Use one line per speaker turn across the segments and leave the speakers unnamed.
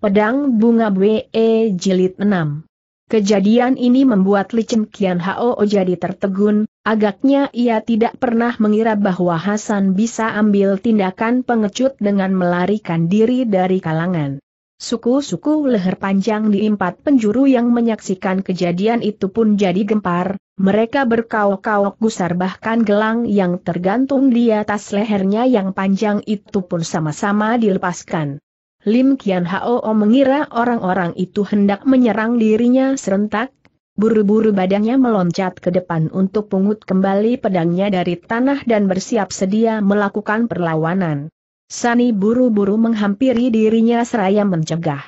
Pedang Bunga we, e Jilid 6 Kejadian ini membuat Licin Kian Hao jadi tertegun, agaknya ia tidak pernah mengira bahwa Hasan bisa ambil tindakan pengecut dengan melarikan diri dari kalangan. Suku-suku leher panjang di empat penjuru yang menyaksikan kejadian itu pun jadi gempar, mereka berkaok-kaok gusar bahkan gelang yang tergantung di atas lehernya yang panjang itu pun sama-sama dilepaskan. Lim Kian Hao mengira orang-orang itu hendak menyerang dirinya serentak, buru-buru badannya meloncat ke depan untuk pungut kembali pedangnya dari tanah dan bersiap sedia melakukan perlawanan. Sani buru-buru menghampiri dirinya seraya mencegah.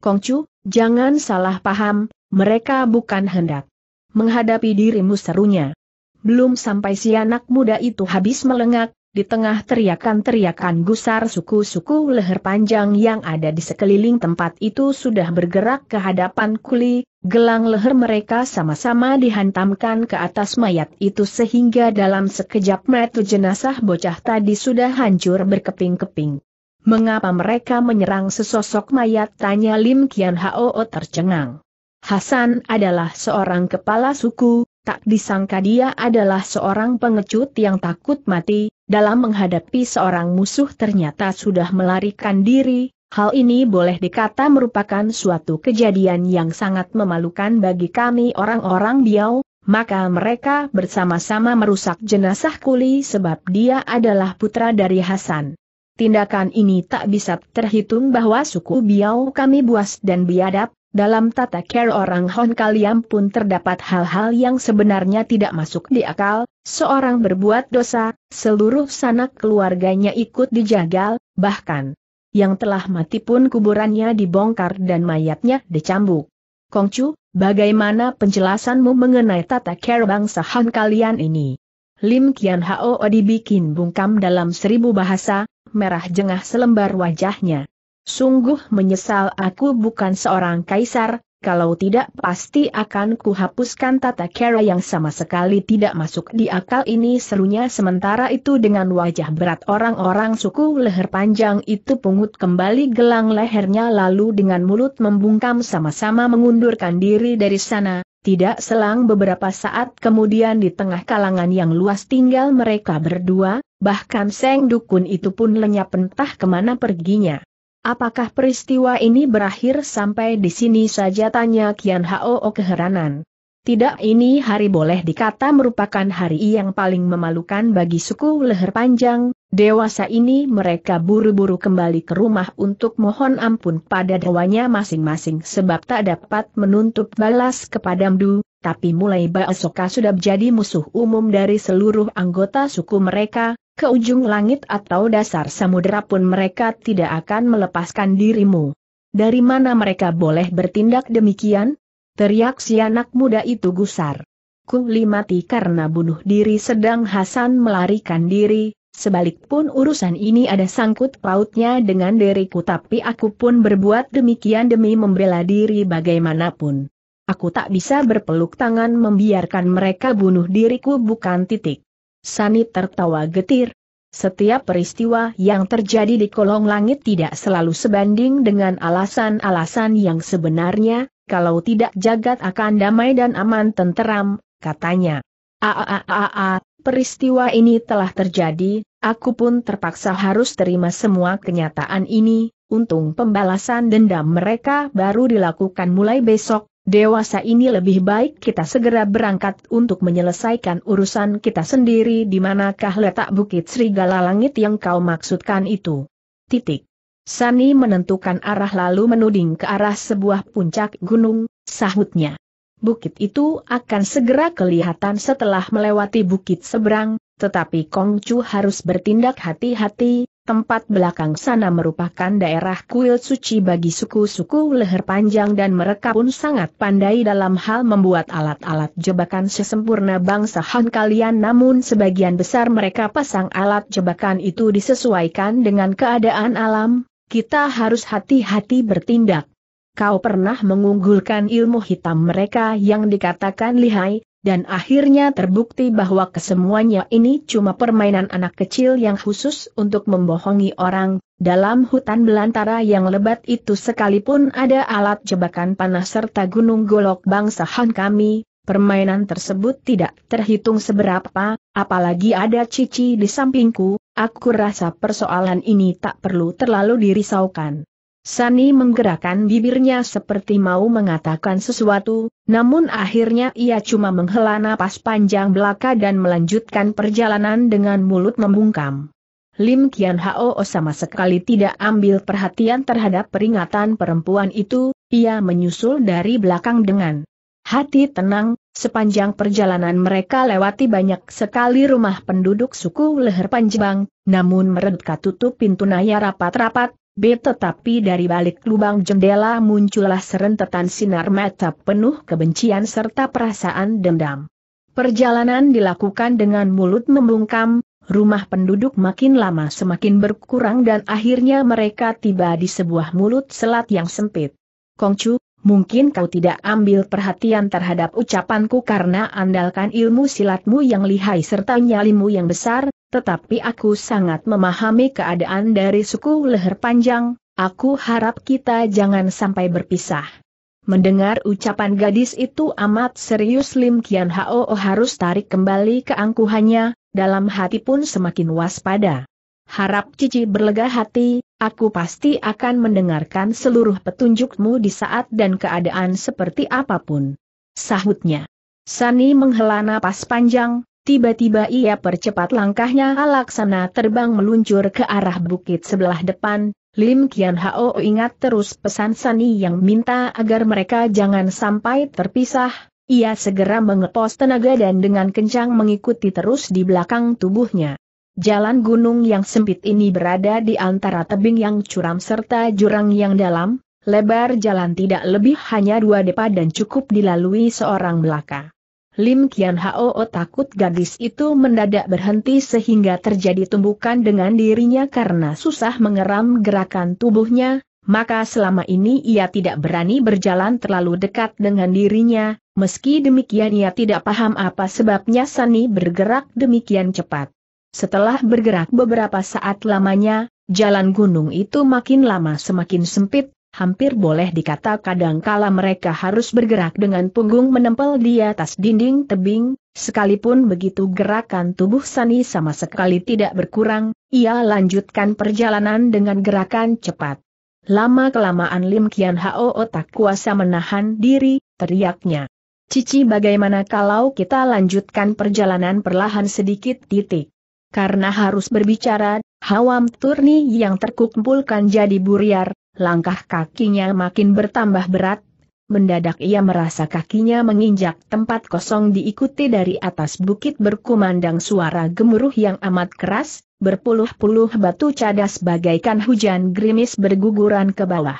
Kongcu, jangan salah paham, mereka bukan hendak menghadapi dirimu serunya. Belum sampai si anak muda itu habis melengak, di tengah teriakan-teriakan gusar suku-suku leher panjang yang ada di sekeliling tempat itu sudah bergerak ke hadapan kuli, gelang leher mereka sama-sama dihantamkan ke atas mayat itu sehingga dalam sekejap mata jenazah bocah tadi sudah hancur berkeping-keping. Mengapa mereka menyerang sesosok mayat? Tanya Lim Kian Hao tercengang. Hasan adalah seorang kepala suku, Tak disangka dia adalah seorang pengecut yang takut mati, dalam menghadapi seorang musuh ternyata sudah melarikan diri, hal ini boleh dikata merupakan suatu kejadian yang sangat memalukan bagi kami orang-orang Biau, maka mereka bersama-sama merusak jenazah Kuli sebab dia adalah putra dari Hasan. Tindakan ini tak bisa terhitung bahwa suku Biau kami buas dan biadab, dalam tata care orang Hon kalian pun terdapat hal-hal yang sebenarnya tidak masuk di akal, seorang berbuat dosa, seluruh sanak keluarganya ikut dijagal, bahkan yang telah mati pun kuburannya dibongkar dan mayatnya dicambuk. Kongcu, bagaimana penjelasanmu mengenai tata care bangsa Han kalian ini? Lim Kian Hao dibikin bungkam dalam seribu bahasa, merah jengah selembar wajahnya. Sungguh menyesal aku bukan seorang kaisar, kalau tidak pasti akan kuhapuskan tata kera yang sama sekali tidak masuk di akal ini serunya sementara itu dengan wajah berat orang-orang suku leher panjang itu pungut kembali gelang lehernya lalu dengan mulut membungkam sama-sama mengundurkan diri dari sana, tidak selang beberapa saat kemudian di tengah kalangan yang luas tinggal mereka berdua, bahkan Seng Dukun itu pun lenyap entah kemana perginya. Apakah peristiwa ini berakhir sampai di sini saja tanya Kian Hao keheranan. Tidak ini hari boleh dikata merupakan hari yang paling memalukan bagi suku leher panjang, dewasa ini mereka buru-buru kembali ke rumah untuk mohon ampun pada dewanya masing-masing sebab tak dapat menuntut balas kepada Mdu, tapi mulai Baosoka sudah menjadi musuh umum dari seluruh anggota suku mereka, ke ujung langit atau dasar samudera pun mereka tidak akan melepaskan dirimu. Dari mana mereka boleh bertindak demikian? Teriak si anak muda itu gusar. Kuli mati karena bunuh diri sedang Hasan melarikan diri, sebalik pun urusan ini ada sangkut pautnya dengan diriku tapi aku pun berbuat demikian demi membela diri bagaimanapun. Aku tak bisa berpeluk tangan membiarkan mereka bunuh diriku bukan titik. Sani tertawa getir. Setiap peristiwa yang terjadi di kolong langit tidak selalu sebanding dengan alasan-alasan yang sebenarnya, kalau tidak jagat akan damai dan aman tenteram, katanya. Aaaa, peristiwa ini telah terjadi, aku pun terpaksa harus terima semua kenyataan ini, untung pembalasan dendam mereka baru dilakukan mulai besok, Dewasa ini lebih baik kita segera berangkat untuk menyelesaikan urusan kita sendiri di manakah letak bukit serigala langit yang kau maksudkan itu. Titik. Sani menentukan arah lalu menuding ke arah sebuah puncak gunung, sahutnya. Bukit itu akan segera kelihatan setelah melewati bukit seberang, tetapi Kongcu harus bertindak hati-hati, Tempat belakang sana merupakan daerah kuil suci bagi suku-suku leher panjang dan mereka pun sangat pandai dalam hal membuat alat-alat jebakan sesempurna bangsa Han kalian namun sebagian besar mereka pasang alat jebakan itu disesuaikan dengan keadaan alam, kita harus hati-hati bertindak. Kau pernah mengunggulkan ilmu hitam mereka yang dikatakan lihai, dan akhirnya terbukti bahwa kesemuanya ini cuma permainan anak kecil yang khusus untuk membohongi orang, dalam hutan belantara yang lebat itu sekalipun ada alat jebakan panah serta gunung golok bangsa Han kami, permainan tersebut tidak terhitung seberapa, apalagi ada Cici di sampingku, aku rasa persoalan ini tak perlu terlalu dirisaukan. Sani menggerakkan bibirnya seperti mau mengatakan sesuatu, namun akhirnya ia cuma menghela napas panjang belaka dan melanjutkan perjalanan dengan mulut membungkam. Lim Kian Hao sama sekali tidak ambil perhatian terhadap peringatan perempuan itu, ia menyusul dari belakang dengan hati tenang, sepanjang perjalanan mereka lewati banyak sekali rumah penduduk suku leher panjang, namun meredka tutup pintu naya rapat-rapat, B. Tetapi dari balik lubang jendela muncullah serentetan sinar mata penuh kebencian serta perasaan dendam. Perjalanan dilakukan dengan mulut membungkam, rumah penduduk makin lama semakin berkurang dan akhirnya mereka tiba di sebuah mulut selat yang sempit. Kongcu, mungkin kau tidak ambil perhatian terhadap ucapanku karena andalkan ilmu silatmu yang lihai serta nyalimu yang besar, tetapi aku sangat memahami keadaan dari suku leher panjang, aku harap kita jangan sampai berpisah. Mendengar ucapan gadis itu amat serius Lim Kian Hao harus tarik kembali keangkuhannya, dalam hati pun semakin waspada. Harap Cici berlega hati, aku pasti akan mendengarkan seluruh petunjukmu di saat dan keadaan seperti apapun. Sahutnya. Sani menghela napas panjang, Tiba-tiba ia percepat langkahnya alaksana terbang meluncur ke arah bukit sebelah depan, Lim Kian Hao ingat terus pesan Sani yang minta agar mereka jangan sampai terpisah, ia segera mengepos tenaga dan dengan kencang mengikuti terus di belakang tubuhnya. Jalan gunung yang sempit ini berada di antara tebing yang curam serta jurang yang dalam, lebar jalan tidak lebih hanya dua depa dan cukup dilalui seorang belaka. Lim Kian Hao takut gadis itu mendadak berhenti sehingga terjadi tumbukan dengan dirinya karena susah mengeram gerakan tubuhnya, maka selama ini ia tidak berani berjalan terlalu dekat dengan dirinya, meski demikian ia tidak paham apa sebabnya Sani bergerak demikian cepat. Setelah bergerak beberapa saat lamanya, jalan gunung itu makin lama semakin sempit, Hampir boleh dikata kadangkala mereka harus bergerak dengan punggung menempel di atas dinding tebing, sekalipun begitu gerakan tubuh Sani sama sekali tidak berkurang, ia lanjutkan perjalanan dengan gerakan cepat. Lama-kelamaan Lim Kian Hao otak kuasa menahan diri, teriaknya. Cici bagaimana kalau kita lanjutkan perjalanan perlahan sedikit titik. Karena harus berbicara, Hawam Turni yang terkumpulkan jadi buriar, langkah kakinya makin bertambah berat, Mendadak ia merasa kakinya menginjak tempat kosong diikuti dari atas bukit berkumandang suara gemuruh yang amat keras, berpuluh-puluh batu cadas bagaikan hujan gerimis berguguran ke bawah.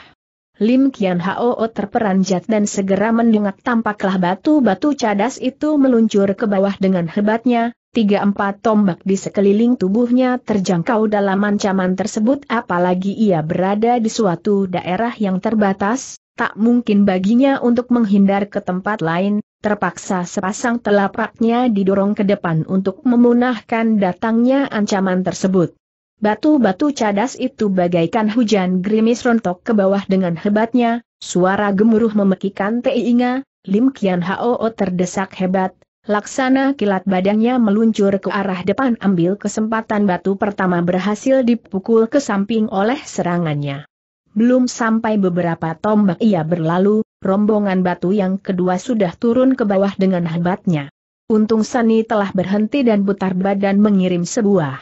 Lim Kian Hao terperanjat dan segera mendungak tampaklah batu-batu cadas itu meluncur ke bawah dengan hebatnya, tiga empat tombak di sekeliling tubuhnya terjangkau dalam ancaman tersebut apalagi ia berada di suatu daerah yang terbatas, tak mungkin baginya untuk menghindar ke tempat lain, terpaksa sepasang telapaknya didorong ke depan untuk memunahkan datangnya ancaman tersebut. Batu-batu cadas itu bagaikan hujan gerimis rontok ke bawah dengan hebatnya, suara gemuruh memekikan teinga, Lim Kian Hao terdesak hebat, Laksana kilat badannya meluncur ke arah depan ambil kesempatan batu pertama berhasil dipukul ke samping oleh serangannya. Belum sampai beberapa tombak ia berlalu, rombongan batu yang kedua sudah turun ke bawah dengan hebatnya. Untung Sani telah berhenti dan putar badan mengirim sebuah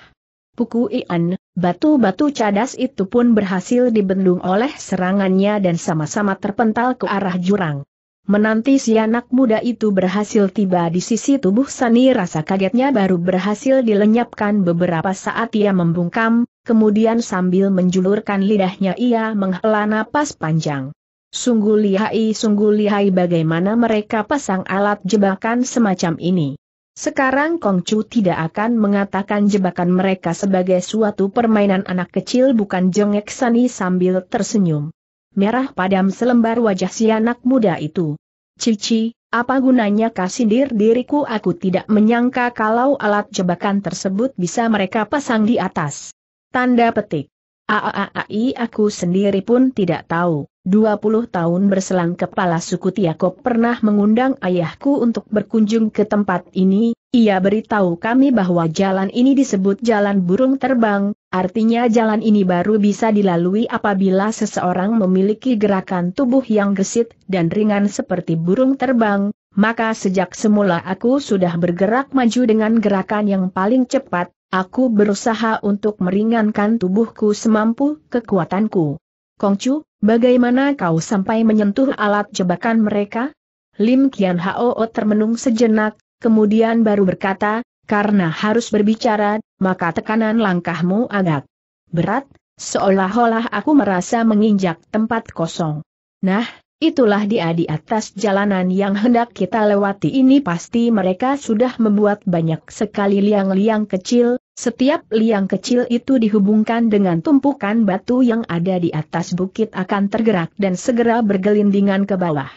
Ian. batu-batu cadas itu pun berhasil dibendung oleh serangannya dan sama-sama terpental ke arah jurang. Menanti si anak muda itu berhasil tiba di sisi tubuh Sani rasa kagetnya baru berhasil dilenyapkan beberapa saat ia membungkam, kemudian sambil menjulurkan lidahnya ia menghela napas panjang. Sungguh lihai sungguh lihai bagaimana mereka pasang alat jebakan semacam ini. Sekarang Kong Chu tidak akan mengatakan jebakan mereka sebagai suatu permainan anak kecil bukan jengek Sani sambil tersenyum merah padam selembar wajah si anak muda itu. Cici, apa gunanya kasindir diriku aku tidak menyangka kalau alat jebakan tersebut bisa mereka pasang di atas. Tanda petik. Aaai aku sendiri pun tidak tahu, 20 tahun berselang kepala suku Tiakop pernah mengundang ayahku untuk berkunjung ke tempat ini, ia beritahu kami bahwa jalan ini disebut jalan burung terbang, artinya jalan ini baru bisa dilalui apabila seseorang memiliki gerakan tubuh yang gesit dan ringan seperti burung terbang, maka sejak semula aku sudah bergerak maju dengan gerakan yang paling cepat, Aku berusaha untuk meringankan tubuhku semampu kekuatanku. Kongcu, bagaimana kau sampai menyentuh alat jebakan mereka? Lim Kian Hao termenung sejenak, kemudian baru berkata, karena harus berbicara, maka tekanan langkahmu agak berat, seolah-olah aku merasa menginjak tempat kosong. Nah, Itulah dia di atas jalanan yang hendak kita lewati ini pasti mereka sudah membuat banyak sekali liang-liang kecil, setiap liang kecil itu dihubungkan dengan tumpukan batu yang ada di atas bukit akan tergerak dan segera bergelindingan ke bawah.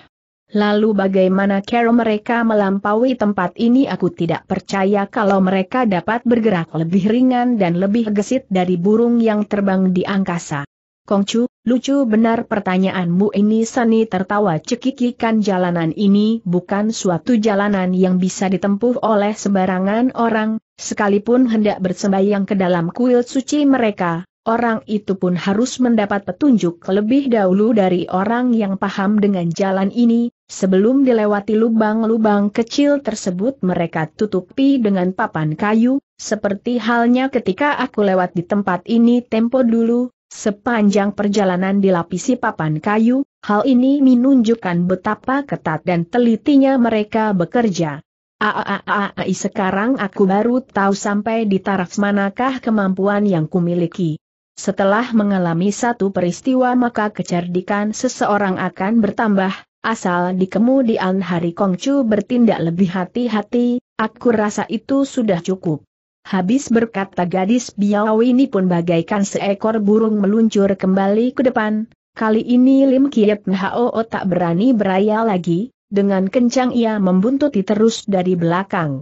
Lalu bagaimana cara mereka melampaui tempat ini aku tidak percaya kalau mereka dapat bergerak lebih ringan dan lebih gesit dari burung yang terbang di angkasa. Kongcu, lucu benar pertanyaanmu ini Sani tertawa cekikikan jalanan ini bukan suatu jalanan yang bisa ditempuh oleh sembarangan orang, sekalipun hendak bersembahyang ke dalam kuil suci mereka, orang itu pun harus mendapat petunjuk lebih dahulu dari orang yang paham dengan jalan ini, sebelum dilewati lubang-lubang kecil tersebut mereka tutupi dengan papan kayu, seperti halnya ketika aku lewat di tempat ini tempo dulu, Sepanjang perjalanan dilapisi papan kayu, hal ini menunjukkan betapa ketat dan telitinya mereka bekerja. Aaai sekarang aku baru tahu sampai di taraf manakah kemampuan yang kumiliki. Setelah mengalami satu peristiwa maka kecerdikan seseorang akan bertambah, asal di kemudian hari Kongcu bertindak lebih hati-hati, aku rasa itu sudah cukup. Habis berkata gadis biau ini pun bagaikan seekor burung meluncur kembali ke depan, kali ini Lim Kiet Hao tak berani beraya lagi, dengan kencang ia membuntuti terus dari belakang.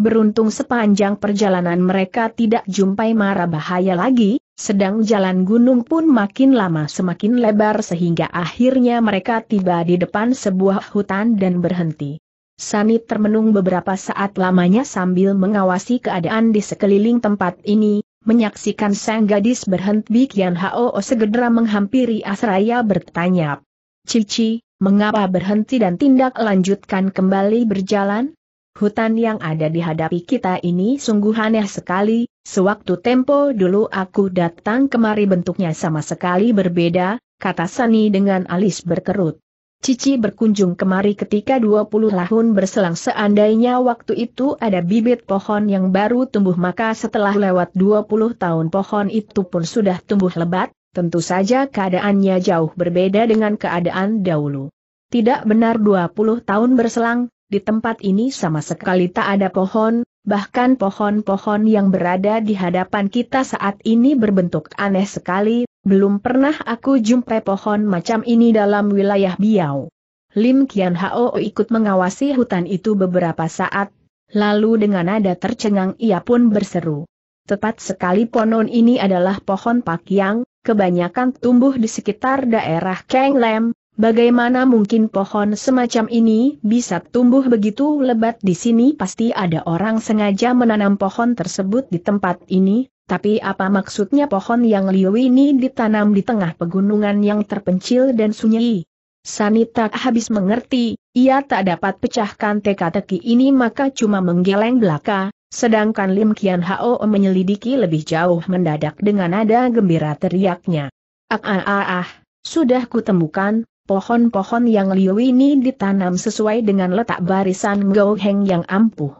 Beruntung sepanjang perjalanan mereka tidak jumpai mara bahaya lagi, sedang jalan gunung pun makin lama semakin lebar sehingga akhirnya mereka tiba di depan sebuah hutan dan berhenti. Sani termenung beberapa saat lamanya sambil mengawasi keadaan di sekeliling tempat ini, menyaksikan sang gadis berhenti Kian Hao segera menghampiri Asraya bertanya. Cici, mengapa berhenti dan tindak lanjutkan kembali berjalan? Hutan yang ada dihadapi kita ini sungguh aneh sekali, sewaktu tempo dulu aku datang kemari bentuknya sama sekali berbeda, kata Sani dengan alis berkerut. Cici berkunjung kemari ketika 20 tahun berselang seandainya waktu itu ada bibit pohon yang baru tumbuh maka setelah lewat 20 tahun pohon itu pun sudah tumbuh lebat, tentu saja keadaannya jauh berbeda dengan keadaan dahulu. Tidak benar 20 tahun berselang, di tempat ini sama sekali tak ada pohon, Bahkan pohon-pohon yang berada di hadapan kita saat ini berbentuk aneh sekali, belum pernah aku jumpai pohon macam ini dalam wilayah Biau. Lim Kian Hao ikut mengawasi hutan itu beberapa saat, lalu dengan nada tercengang ia pun berseru. Tepat sekali pohon ini adalah pohon pakyang, kebanyakan tumbuh di sekitar daerah Keng Lem, Bagaimana mungkin pohon semacam ini bisa tumbuh begitu lebat di sini? Pasti ada orang sengaja menanam pohon tersebut di tempat ini, tapi apa maksudnya pohon yang liu ini ditanam di tengah pegunungan yang terpencil dan sunyi? Sani tak habis mengerti, ia tak dapat pecahkan teka-teki ini maka cuma menggeleng belaka, sedangkan Lim Kian Hao menyelidiki lebih jauh mendadak dengan nada gembira teriaknya. Ah ah ah ah, sudah kutemukan, pohon-pohon yang liu ini ditanam sesuai dengan letak barisan Heng yang ampuh.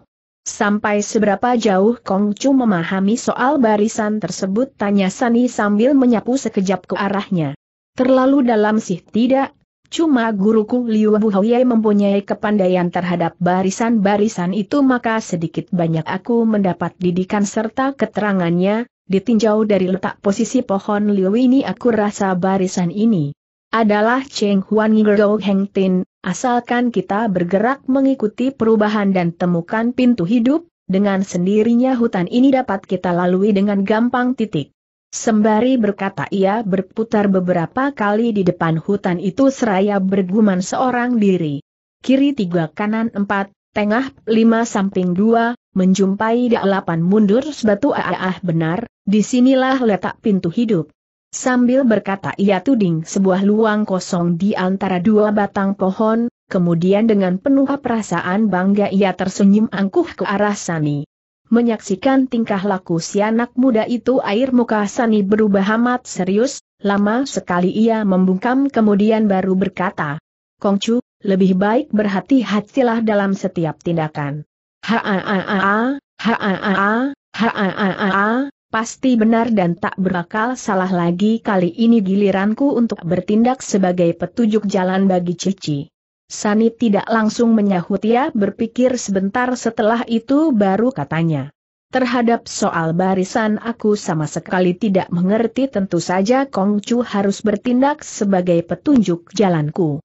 Sampai seberapa jauh Kong Chu memahami soal barisan tersebut tanya Sani sambil menyapu sekejap ke arahnya. Terlalu dalam sih tidak, cuma guruku Liu Buhoyai mempunyai kepandaian terhadap barisan-barisan itu maka sedikit banyak aku mendapat didikan serta keterangannya, ditinjau dari letak posisi pohon liu ini aku rasa barisan ini adalah Cheng Huan Gerou Heng Tin, asalkan kita bergerak mengikuti perubahan dan temukan pintu hidup, dengan sendirinya hutan ini dapat kita lalui dengan gampang titik. Sembari berkata ia berputar beberapa kali di depan hutan itu seraya bergumam seorang diri. Kiri tiga kanan empat, tengah lima samping dua, menjumpai delapan mundur sebatu aah ah, ah, benar, disinilah letak pintu hidup. Sambil berkata ia tuding sebuah luang kosong di antara dua batang pohon, kemudian dengan penuh perasaan bangga ia tersenyum angkuh ke arah Sani. Menyaksikan tingkah laku si anak muda itu air muka Sani berubah amat serius, lama sekali ia membungkam kemudian baru berkata, Kongcu, lebih baik berhati-hatilah dalam setiap tindakan. Ha ha ha ha ha ha ha ha ha ha ha Pasti benar dan tak berakal salah lagi kali ini giliranku untuk bertindak sebagai petunjuk jalan bagi Cici. Sani tidak langsung menyahut ia berpikir sebentar setelah itu baru katanya. Terhadap soal barisan aku sama sekali tidak mengerti tentu saja Kongcu harus bertindak sebagai petunjuk jalanku.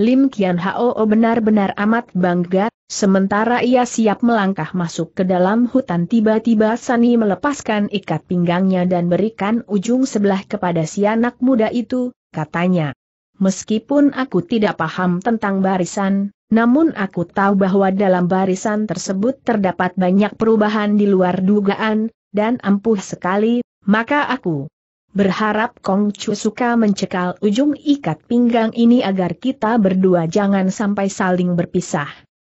Lim Kian Hao oh, benar-benar amat bangga, sementara ia siap melangkah masuk ke dalam hutan tiba-tiba Sani melepaskan ikat pinggangnya dan berikan ujung sebelah kepada si anak muda itu, katanya. Meskipun aku tidak paham tentang barisan, namun aku tahu bahwa dalam barisan tersebut terdapat banyak perubahan di luar dugaan, dan ampuh sekali, maka aku Berharap Kong Chu suka mencekal ujung ikat pinggang ini agar kita berdua jangan sampai saling berpisah.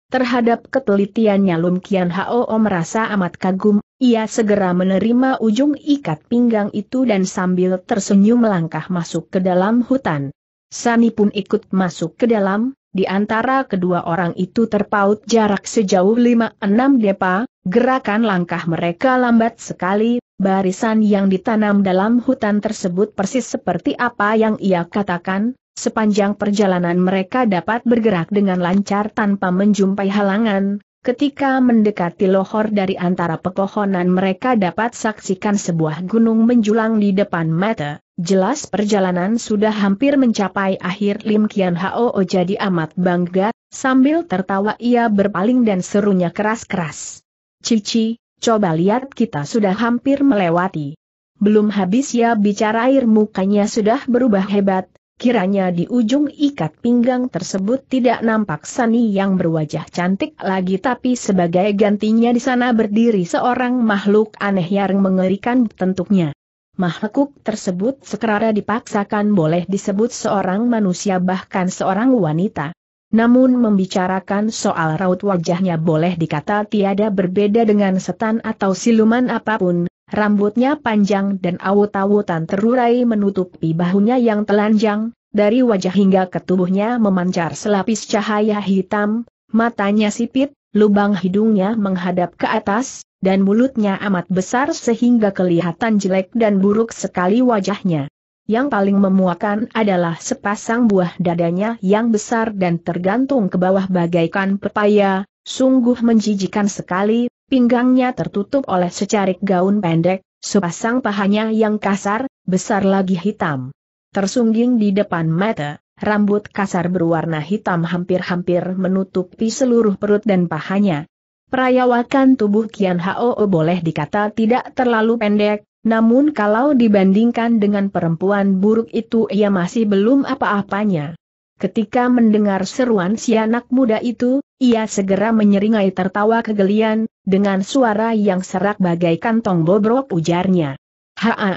Terhadap ketelitiannya Lum Kian Hao merasa amat kagum, ia segera menerima ujung ikat pinggang itu dan sambil tersenyum melangkah masuk ke dalam hutan. Sani pun ikut masuk ke dalam, di antara kedua orang itu terpaut jarak sejauh 5-6 depa, gerakan langkah mereka lambat sekali, Barisan yang ditanam dalam hutan tersebut persis seperti apa yang ia katakan, sepanjang perjalanan mereka dapat bergerak dengan lancar tanpa menjumpai halangan, ketika mendekati lohor dari antara pepohonan mereka dapat saksikan sebuah gunung menjulang di depan mata, jelas perjalanan sudah hampir mencapai akhir Lim Kian Hao jadi amat bangga, sambil tertawa ia berpaling dan serunya keras-keras. Cici, Coba lihat kita sudah hampir melewati. Belum habis ya bicara air mukanya sudah berubah hebat, kiranya di ujung ikat pinggang tersebut tidak nampak Sani yang berwajah cantik lagi tapi sebagai gantinya di sana berdiri seorang makhluk aneh yang mengerikan bentuknya. Makhluk tersebut sekerara dipaksakan boleh disebut seorang manusia bahkan seorang wanita. Namun membicarakan soal raut wajahnya boleh dikata tiada berbeda dengan setan atau siluman apapun, rambutnya panjang dan awut-awutan terurai menutupi bahunya yang telanjang, dari wajah hingga ke tubuhnya memancar selapis cahaya hitam, matanya sipit, lubang hidungnya menghadap ke atas, dan mulutnya amat besar sehingga kelihatan jelek dan buruk sekali wajahnya. Yang paling memuakan adalah sepasang buah dadanya yang besar dan tergantung ke bawah bagaikan pepaya, sungguh menjijikan sekali, pinggangnya tertutup oleh secarik gaun pendek, sepasang pahanya yang kasar, besar lagi hitam. Tersungging di depan mata, rambut kasar berwarna hitam hampir-hampir menutupi seluruh perut dan pahanya. Perayawakan tubuh Kian Hao boleh dikata tidak terlalu pendek, namun kalau dibandingkan dengan perempuan buruk itu ia masih belum apa-apanya. Ketika mendengar seruan si anak muda itu, ia segera menyeringai tertawa kegelian, dengan suara yang serak bagaikan tong bobrok ujarnya. Haa,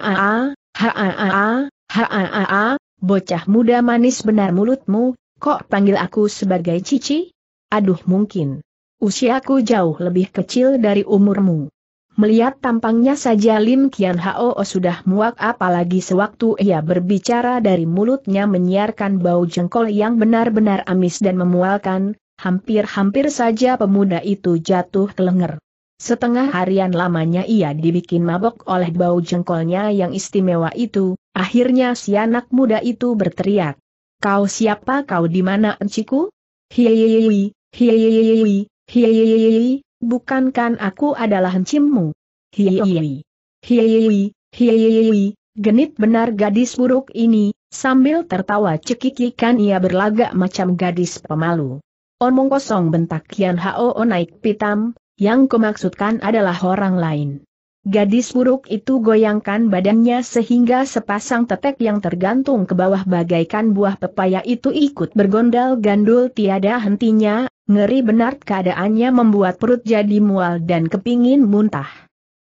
haa, haa, bocah muda manis benar mulutmu, kok panggil aku sebagai cici? Aduh mungkin. Usiaku jauh lebih kecil dari umurmu. Melihat tampangnya saja Lim Kian Hao oh, sudah muak apalagi sewaktu ia berbicara dari mulutnya menyiarkan bau jengkol yang benar-benar amis dan memualkan, hampir-hampir saja pemuda itu jatuh ke lenger. Setengah harian lamanya ia dibikin mabok oleh bau jengkolnya yang istimewa itu, akhirnya si anak muda itu berteriak. Kau siapa kau di mana enciku? Hiyiyiyi, hiyiyiyi, hiyiyiyi, bukankan aku adalah hencimmu? Hiiiwi. Hiiiwi, hiiiwi, genit benar gadis buruk ini, sambil tertawa cekikikan ia berlagak macam gadis pemalu. Omong kosong bentak Kian Hao naik pitam, yang kumaksudkan adalah orang lain. Gadis buruk itu goyangkan badannya sehingga sepasang tetek yang tergantung ke bawah bagaikan buah pepaya itu ikut bergondal gandul tiada hentinya, ngeri benar keadaannya membuat perut jadi mual dan kepingin muntah.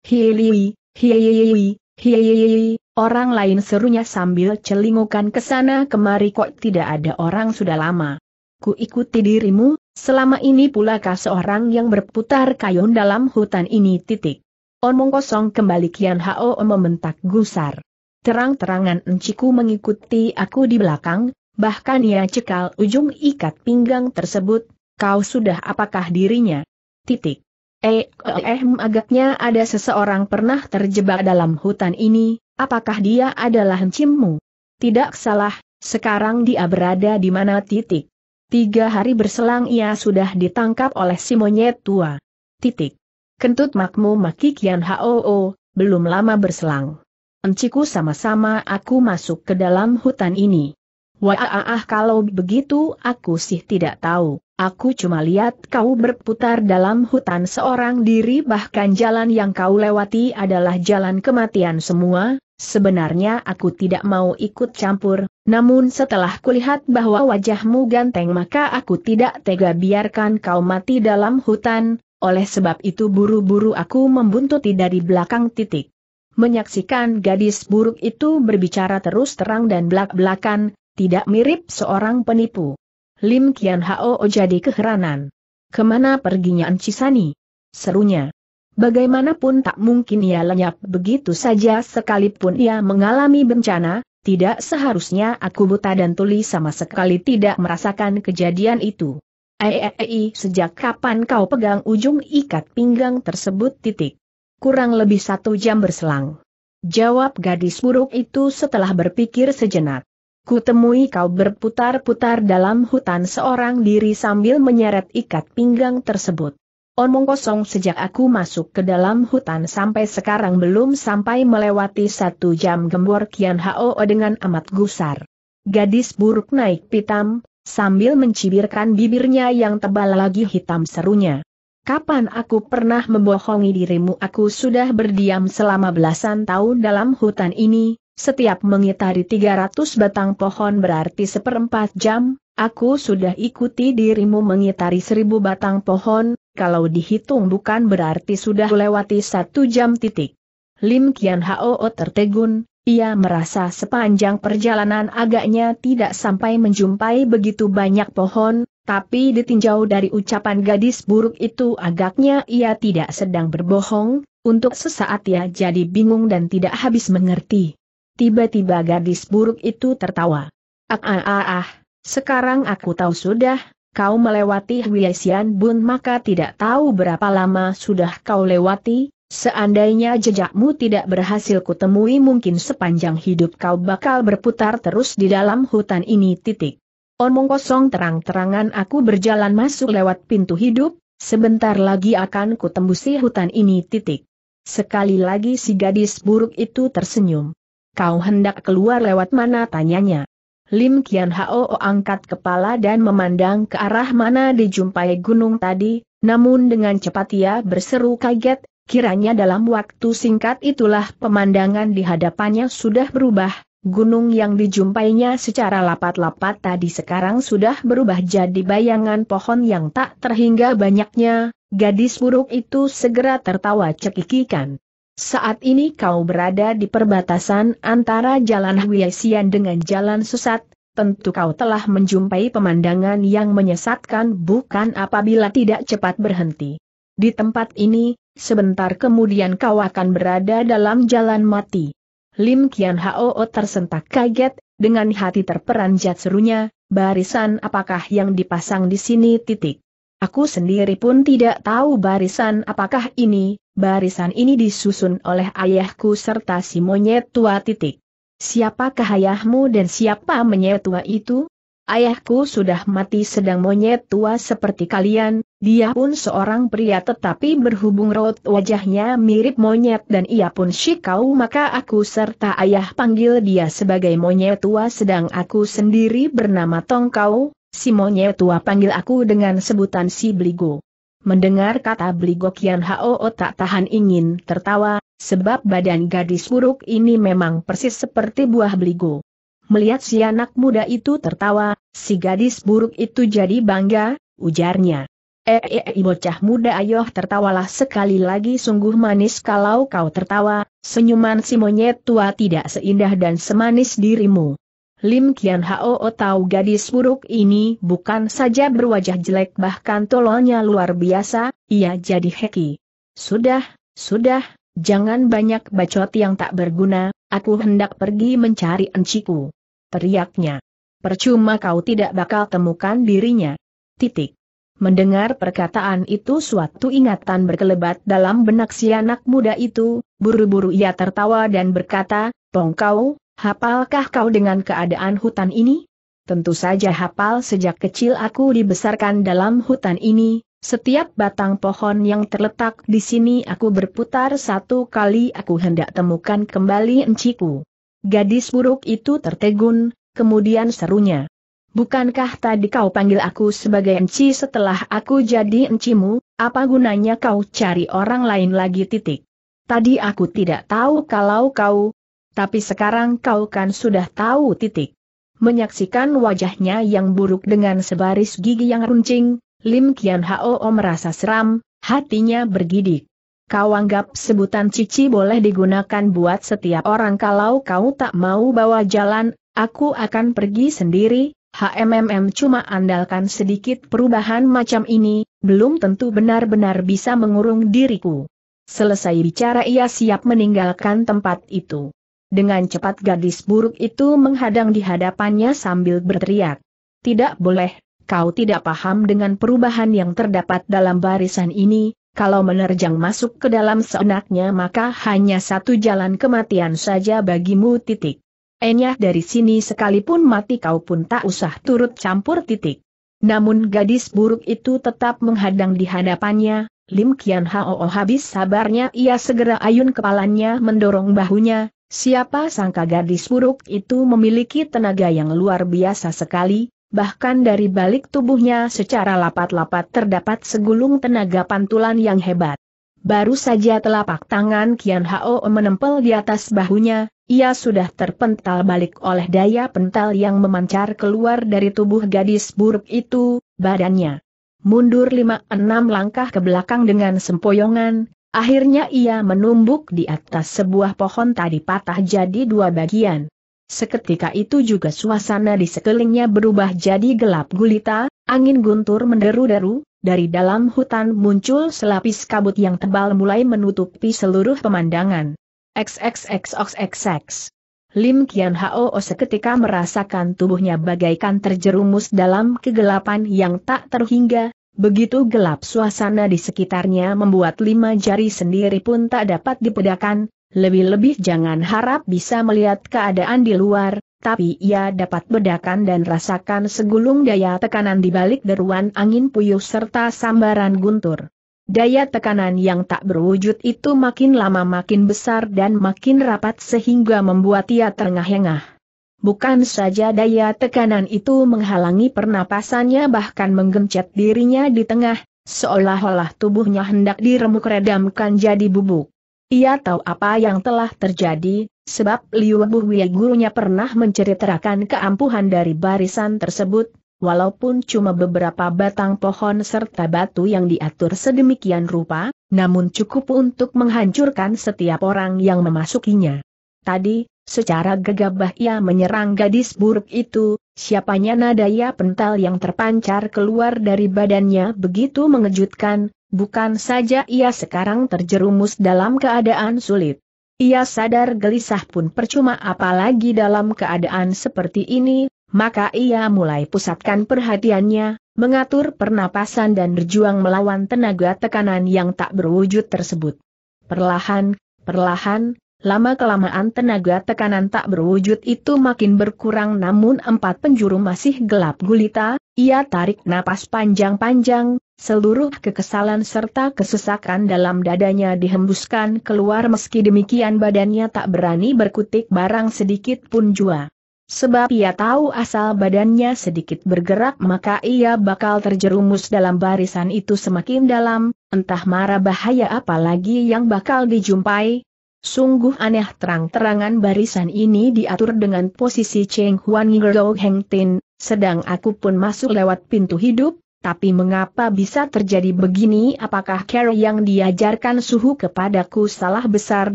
Hili, hili, hili, orang lain serunya sambil celingukan ke sana kemari kok tidak ada orang sudah lama. Ku ikuti dirimu, selama ini pula pulakah seorang yang berputar kayun dalam hutan ini titik. Omong kosong kembali Kian Hao membentak gusar. Terang-terangan enciku mengikuti aku di belakang, bahkan ia cekal ujung ikat pinggang tersebut, kau sudah apakah dirinya? Titik. Eh, eh, eh, hmm, agaknya ada seseorang pernah terjebak dalam hutan ini, apakah dia adalah encimu? Tidak salah, sekarang dia berada di mana titik. Tiga hari berselang ia sudah ditangkap oleh si monyet tua. Titik. Kentut makmu maki Kian Hoo, belum lama berselang. Enciku sama-sama aku masuk ke dalam hutan ini. Wah ah, ah, ah, kalau begitu aku sih tidak tahu, aku cuma lihat kau berputar dalam hutan seorang diri bahkan jalan yang kau lewati adalah jalan kematian semua, sebenarnya aku tidak mau ikut campur, namun setelah kulihat bahwa wajahmu ganteng maka aku tidak tega biarkan kau mati dalam hutan, oleh sebab itu buru-buru aku membuntuti dari belakang titik. Menyaksikan gadis buruk itu berbicara terus terang dan belak-belakan, tidak mirip seorang penipu. Lim Kian Hao jadi keheranan. Kemana perginya Ancisani? Serunya. Bagaimanapun tak mungkin ia lenyap begitu saja sekalipun ia mengalami bencana, tidak seharusnya aku buta dan tuli sama sekali tidak merasakan kejadian itu. Ei, sejak kapan kau pegang ujung ikat pinggang tersebut titik? Kurang lebih satu jam berselang. Jawab gadis buruk itu setelah berpikir sejenak. Kutemui kau berputar-putar dalam hutan seorang diri sambil menyeret ikat pinggang tersebut. Omong kosong sejak aku masuk ke dalam hutan sampai sekarang belum sampai melewati satu jam gembor Kian Hao dengan amat gusar. Gadis buruk naik pitam, sambil mencibirkan bibirnya yang tebal lagi hitam serunya. Kapan aku pernah membohongi dirimu aku sudah berdiam selama belasan tahun dalam hutan ini, setiap mengitari 300 batang pohon berarti seperempat jam, aku sudah ikuti dirimu mengitari 1000 batang pohon, kalau dihitung bukan berarti sudah lewati satu jam titik. Lim Kian Hao tertegun, ia merasa sepanjang perjalanan agaknya tidak sampai menjumpai begitu banyak pohon, tapi ditinjau dari ucapan gadis buruk itu agaknya ia tidak sedang berbohong, untuk sesaat ia jadi bingung dan tidak habis mengerti. Tiba-tiba gadis buruk itu tertawa. Ah ah ah ah, sekarang aku tahu sudah, kau melewati Hwiesian Bun maka tidak tahu berapa lama sudah kau lewati, Seandainya jejakmu tidak berhasil kutemui mungkin sepanjang hidup kau bakal berputar terus di dalam hutan ini titik. Omong kosong terang-terangan aku berjalan masuk lewat pintu hidup, sebentar lagi akan kutembusi hutan ini titik. Sekali lagi si gadis buruk itu tersenyum. Kau hendak keluar lewat mana tanyanya. Lim Kian Hao angkat kepala dan memandang ke arah mana dijumpai gunung tadi, namun dengan cepat ia berseru kaget, Kiranya dalam waktu singkat itulah pemandangan di hadapannya sudah berubah, gunung yang dijumpainya secara lapat-lapat tadi sekarang sudah berubah jadi bayangan pohon yang tak terhingga banyaknya, gadis buruk itu segera tertawa cekikikan. Saat ini kau berada di perbatasan antara Jalan Huyasian dengan Jalan Susat, tentu kau telah menjumpai pemandangan yang menyesatkan bukan apabila tidak cepat berhenti. Di tempat ini, sebentar kemudian kau akan berada dalam jalan mati. Lim Kian Hao tersentak kaget, dengan hati terperanjat serunya, barisan apakah yang dipasang di sini titik. Aku sendiri pun tidak tahu barisan apakah ini, barisan ini disusun oleh ayahku serta si monyet tua titik. Siapakah ayahmu dan siapa menyetua itu? Ayahku sudah mati sedang monyet tua seperti kalian, dia pun seorang pria tetapi berhubung rot wajahnya mirip monyet dan ia pun shikau maka aku serta ayah panggil dia sebagai monyet tua sedang aku sendiri bernama Tongkau, si monyet tua panggil aku dengan sebutan si Bligo. Mendengar kata Bligo Kian Hao oh, tak tahan ingin tertawa, sebab badan gadis buruk ini memang persis seperti buah Bligo. Melihat si anak muda itu tertawa, si gadis buruk itu jadi bangga, ujarnya. Eh Eee eh, eh, bocah muda ayoh tertawalah sekali lagi sungguh manis kalau kau tertawa, senyuman si monyet tua tidak seindah dan semanis dirimu. Lim Kian Hao tahu gadis buruk ini bukan saja berwajah jelek bahkan tololnya luar biasa, ia jadi heki. Sudah, sudah, jangan banyak bacot yang tak berguna, aku hendak pergi mencari enciku teriaknya. Percuma kau tidak bakal temukan dirinya. Titik. Mendengar perkataan itu suatu ingatan berkelebat dalam benak si anak muda itu, buru-buru ia tertawa dan berkata, kau, hafalkah kau dengan keadaan hutan ini? Tentu saja hafal sejak kecil aku dibesarkan dalam hutan ini, setiap batang pohon yang terletak di sini aku berputar satu kali aku hendak temukan kembali enciku. Gadis buruk itu tertegun, kemudian serunya. Bukankah tadi kau panggil aku sebagai enci setelah aku jadi encimu, apa gunanya kau cari orang lain lagi titik? Tadi aku tidak tahu kalau kau, tapi sekarang kau kan sudah tahu titik. Menyaksikan wajahnya yang buruk dengan sebaris gigi yang runcing, Lim Kian Hao merasa seram, hatinya bergidik kau anggap sebutan cici boleh digunakan buat setiap orang kalau kau tak mau bawa jalan, aku akan pergi sendiri, HMMM cuma andalkan sedikit perubahan macam ini, belum tentu benar-benar bisa mengurung diriku. Selesai bicara ia siap meninggalkan tempat itu. Dengan cepat gadis buruk itu menghadang di hadapannya sambil berteriak. Tidak boleh, kau tidak paham dengan perubahan yang terdapat dalam barisan ini, kalau menerjang masuk ke dalam seenaknya maka hanya satu jalan kematian saja bagimu titik. Enyah dari sini sekalipun mati kau pun tak usah turut campur titik. Namun gadis buruk itu tetap menghadang di hadapannya, Lim Kian Hao oh, habis sabarnya ia segera ayun kepalanya mendorong bahunya, siapa sangka gadis buruk itu memiliki tenaga yang luar biasa sekali, bahkan dari balik tubuhnya secara lapat-lapat terdapat segulung tenaga pantulan yang hebat. Baru saja telapak tangan Kian Hao menempel di atas bahunya, ia sudah terpental balik oleh daya pental yang memancar keluar dari tubuh gadis buruk itu, badannya. Mundur lima-enam langkah ke belakang dengan sempoyongan, akhirnya ia menumbuk di atas sebuah pohon tadi patah jadi dua bagian. Seketika itu juga suasana di sekelilingnya berubah jadi gelap gulita, angin guntur menderu-deru, dari dalam hutan muncul selapis kabut yang tebal mulai menutupi seluruh pemandangan. XXXXXX. Lim Kian Hao seketika merasakan tubuhnya bagaikan terjerumus dalam kegelapan yang tak terhingga, begitu gelap suasana di sekitarnya membuat lima jari sendiri pun tak dapat dipedakan, lebih-lebih jangan harap bisa melihat keadaan di luar, tapi ia dapat bedakan dan rasakan segulung daya tekanan di balik deruan angin puyuh serta sambaran guntur. Daya tekanan yang tak berwujud itu makin lama makin besar dan makin rapat sehingga membuat ia terengah-engah. Bukan saja daya tekanan itu menghalangi pernapasannya bahkan menggencet dirinya di tengah, seolah-olah tubuhnya hendak diremuk-redamkan jadi bubuk. Ia tahu apa yang telah terjadi, sebab Liu Buhui gurunya pernah menceritakan keampuhan dari barisan tersebut, Walaupun cuma beberapa batang pohon serta batu yang diatur sedemikian rupa, namun cukup untuk menghancurkan setiap orang yang memasukinya. Tadi, secara gegabah ia menyerang gadis buruk itu, siapanya nadaya pental yang terpancar keluar dari badannya begitu mengejutkan, Bukan saja ia sekarang terjerumus dalam keadaan sulit. Ia sadar gelisah pun percuma apalagi dalam keadaan seperti ini, maka ia mulai pusatkan perhatiannya, mengatur pernapasan dan berjuang melawan tenaga tekanan yang tak berwujud tersebut. Perlahan, perlahan, lama-kelamaan tenaga tekanan tak berwujud itu makin berkurang namun empat penjuru masih gelap gulita, ia tarik napas panjang-panjang, Seluruh kekesalan serta kesesakan dalam dadanya dihembuskan keluar meski demikian badannya tak berani berkutik barang sedikit pun jua. Sebab ia tahu asal badannya sedikit bergerak maka ia bakal terjerumus dalam barisan itu semakin dalam, entah mara bahaya apa lagi yang bakal dijumpai. Sungguh aneh terang-terangan barisan ini diatur dengan posisi Cheng Huan Ngero Heng Tin, sedang aku pun masuk lewat pintu hidup, tapi mengapa bisa terjadi begini apakah Carol yang diajarkan suhu kepadaku salah besar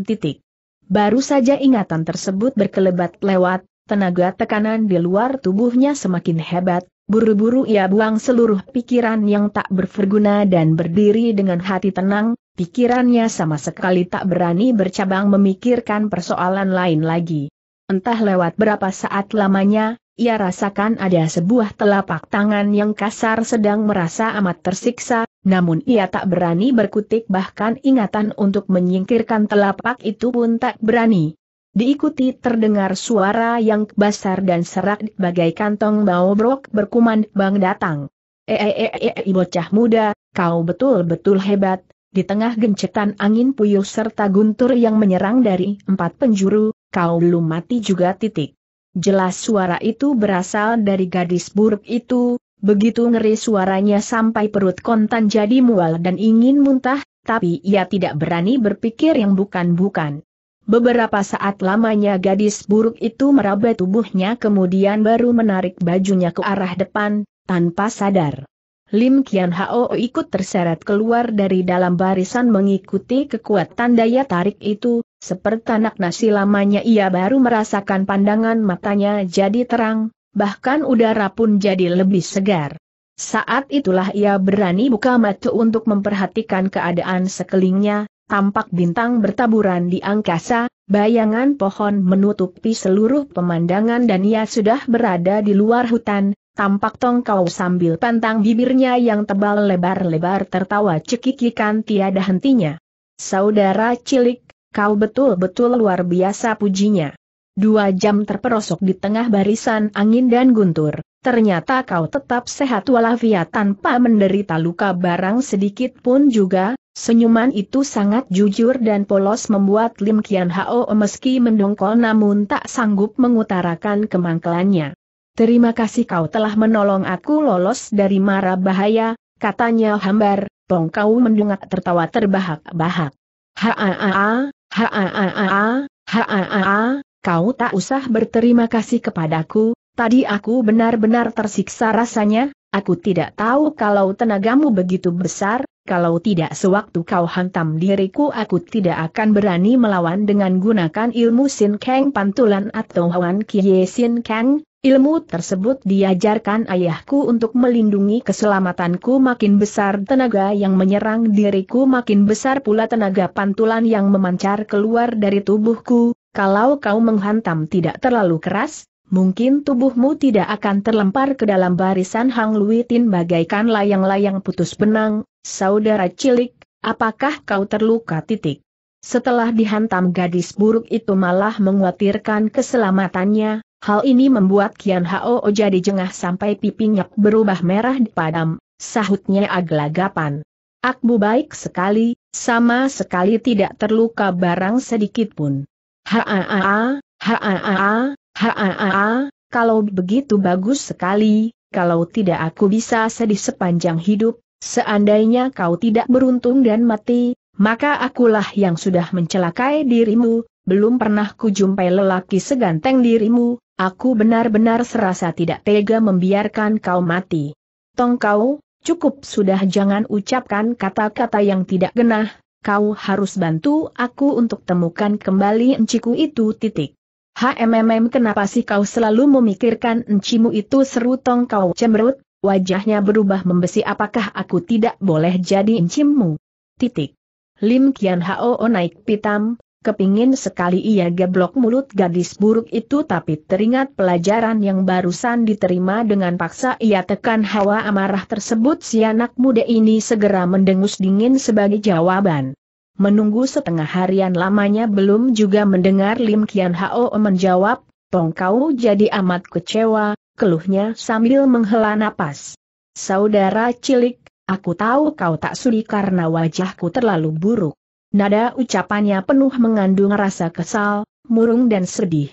titik? Baru saja ingatan tersebut berkelebat lewat, tenaga tekanan di luar tubuhnya semakin hebat, buru-buru ia buang seluruh pikiran yang tak berverguna dan berdiri dengan hati tenang, pikirannya sama sekali tak berani bercabang memikirkan persoalan lain lagi. Entah lewat berapa saat lamanya, ia rasakan ada sebuah telapak tangan yang kasar sedang merasa amat tersiksa, namun ia tak berani berkutik bahkan ingatan untuk menyingkirkan telapak itu pun tak berani. Diikuti terdengar suara yang basar dan serak bagai kantong bau brok berkuman bang datang. Eh, eh, eh, eh bocah muda, kau betul-betul hebat, di tengah gencetan angin puyuh serta guntur yang menyerang dari empat penjuru, kau belum mati juga titik. Jelas suara itu berasal dari gadis buruk itu, begitu ngeri suaranya sampai perut kontan jadi mual dan ingin muntah, tapi ia tidak berani berpikir yang bukan-bukan. Beberapa saat lamanya gadis buruk itu meraba tubuhnya kemudian baru menarik bajunya ke arah depan, tanpa sadar. Lim Kian Hao ikut terseret keluar dari dalam barisan mengikuti kekuatan daya tarik itu, seperti anak nasi lamanya ia baru merasakan pandangan matanya jadi terang, bahkan udara pun jadi lebih segar. Saat itulah ia berani buka mata untuk memperhatikan keadaan sekelilingnya, tampak bintang bertaburan di angkasa, bayangan pohon menutupi seluruh pemandangan dan ia sudah berada di luar hutan, Tampak Tongkau sambil pantang bibirnya yang tebal lebar-lebar tertawa cekikikan tiada hentinya. Saudara cilik, kau betul-betul luar biasa pujinya. Dua jam terperosok di tengah barisan angin dan guntur, ternyata kau tetap sehat walafiat tanpa menderita luka barang sedikit pun juga, senyuman itu sangat jujur dan polos membuat Lim Kian Hao meski mendongkol namun tak sanggup mengutarakan kemangkelannya. Terima kasih kau telah menolong aku lolos dari mara bahaya, katanya hambar, Tong kau mendungak tertawa terbahak-bahak. Haa, haa, haa, kau tak usah berterima kasih kepadaku, tadi aku benar-benar tersiksa rasanya, aku tidak tahu kalau tenagamu begitu besar, kalau tidak sewaktu kau hantam diriku aku tidak akan berani melawan dengan gunakan ilmu Sin Kang Pantulan atau Hwan Kie Sin Kang, Ilmu tersebut diajarkan ayahku untuk melindungi keselamatanku makin besar tenaga yang menyerang diriku makin besar pula tenaga pantulan yang memancar keluar dari tubuhku, kalau kau menghantam tidak terlalu keras, mungkin tubuhmu tidak akan terlempar ke dalam barisan Hang Luitin bagaikan layang-layang putus benang, saudara cilik, apakah kau terluka titik? Setelah dihantam gadis buruk itu malah menguatirkan keselamatannya, Hal ini membuat Kian Hao jadi jengah sampai pipinya berubah merah padam, sahutnya agelagapan. Aku baik sekali, sama sekali tidak terluka barang sedikit pun. Haa, haa, haa, kalau begitu bagus sekali, kalau tidak aku bisa sedih sepanjang hidup, seandainya kau tidak beruntung dan mati, maka akulah yang sudah mencelakai dirimu, belum pernah kujumpai lelaki seganteng dirimu, aku benar-benar serasa tidak tega membiarkan kau mati. Tong kau, cukup sudah jangan ucapkan kata-kata yang tidak genah, kau harus bantu aku untuk temukan kembali enciku itu titik. HMMM kenapa sih kau selalu memikirkan encimu itu seru Tong kau cemberut, wajahnya berubah membesi apakah aku tidak boleh jadi encimmu? Titik. Lim Kian Hao naik pitam, Kepingin sekali ia geblok mulut gadis buruk itu tapi teringat pelajaran yang barusan diterima dengan paksa ia tekan hawa amarah tersebut si anak muda ini segera mendengus dingin sebagai jawaban. Menunggu setengah harian lamanya belum juga mendengar Lim Kian Hao menjawab, Tong kau jadi amat kecewa, keluhnya sambil menghela napas. Saudara cilik, aku tahu kau tak sudi karena wajahku terlalu buruk. Nada ucapannya penuh mengandung rasa kesal, murung dan sedih.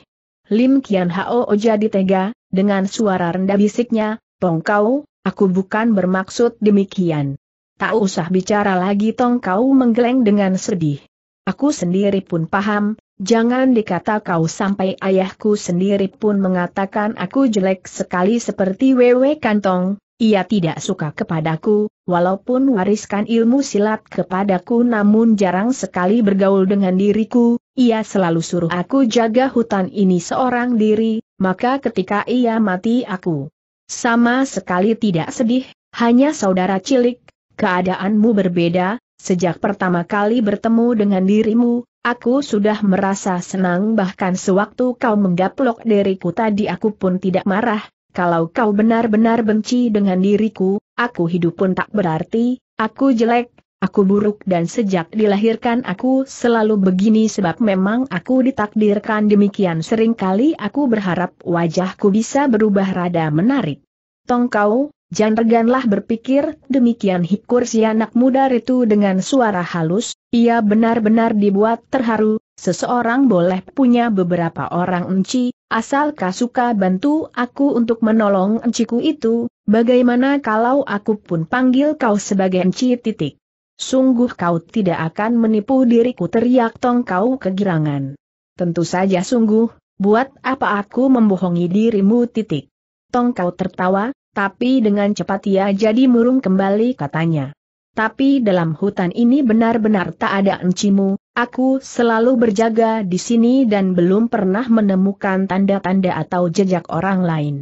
Lim Kian Hao jadi tega, dengan suara rendah bisiknya, Tong Kau, aku bukan bermaksud demikian. Tak usah bicara lagi Tong Kau menggeleng dengan sedih. Aku sendiri pun paham, jangan dikata kau sampai ayahku sendiri pun mengatakan aku jelek sekali seperti wewe kantong, ia tidak suka kepadaku, walaupun wariskan ilmu silat kepadaku namun jarang sekali bergaul dengan diriku, ia selalu suruh aku jaga hutan ini seorang diri, maka ketika ia mati aku sama sekali tidak sedih, hanya saudara cilik, keadaanmu berbeda, sejak pertama kali bertemu dengan dirimu, aku sudah merasa senang bahkan sewaktu kau menggaplok diriku tadi aku pun tidak marah, kalau kau benar-benar benci dengan diriku, aku hidup pun tak berarti, aku jelek, aku buruk dan sejak dilahirkan aku selalu begini sebab memang aku ditakdirkan demikian seringkali aku berharap wajahku bisa berubah rada menarik. Tongkau, Janreganlah berpikir, demikian hikur si anak muda itu dengan suara halus, ia benar-benar dibuat terharu, seseorang boleh punya beberapa orang enci, Asal kau suka bantu aku untuk menolong enciku itu, bagaimana kalau aku pun panggil kau sebagai enci titik? Sungguh kau tidak akan menipu diriku teriak tong kau kegirangan. Tentu saja sungguh, buat apa aku membohongi dirimu titik. Tong kau tertawa, tapi dengan cepat ia jadi murung kembali katanya. Tapi dalam hutan ini benar-benar tak ada encimu, Aku selalu berjaga di sini dan belum pernah menemukan tanda-tanda atau jejak orang lain.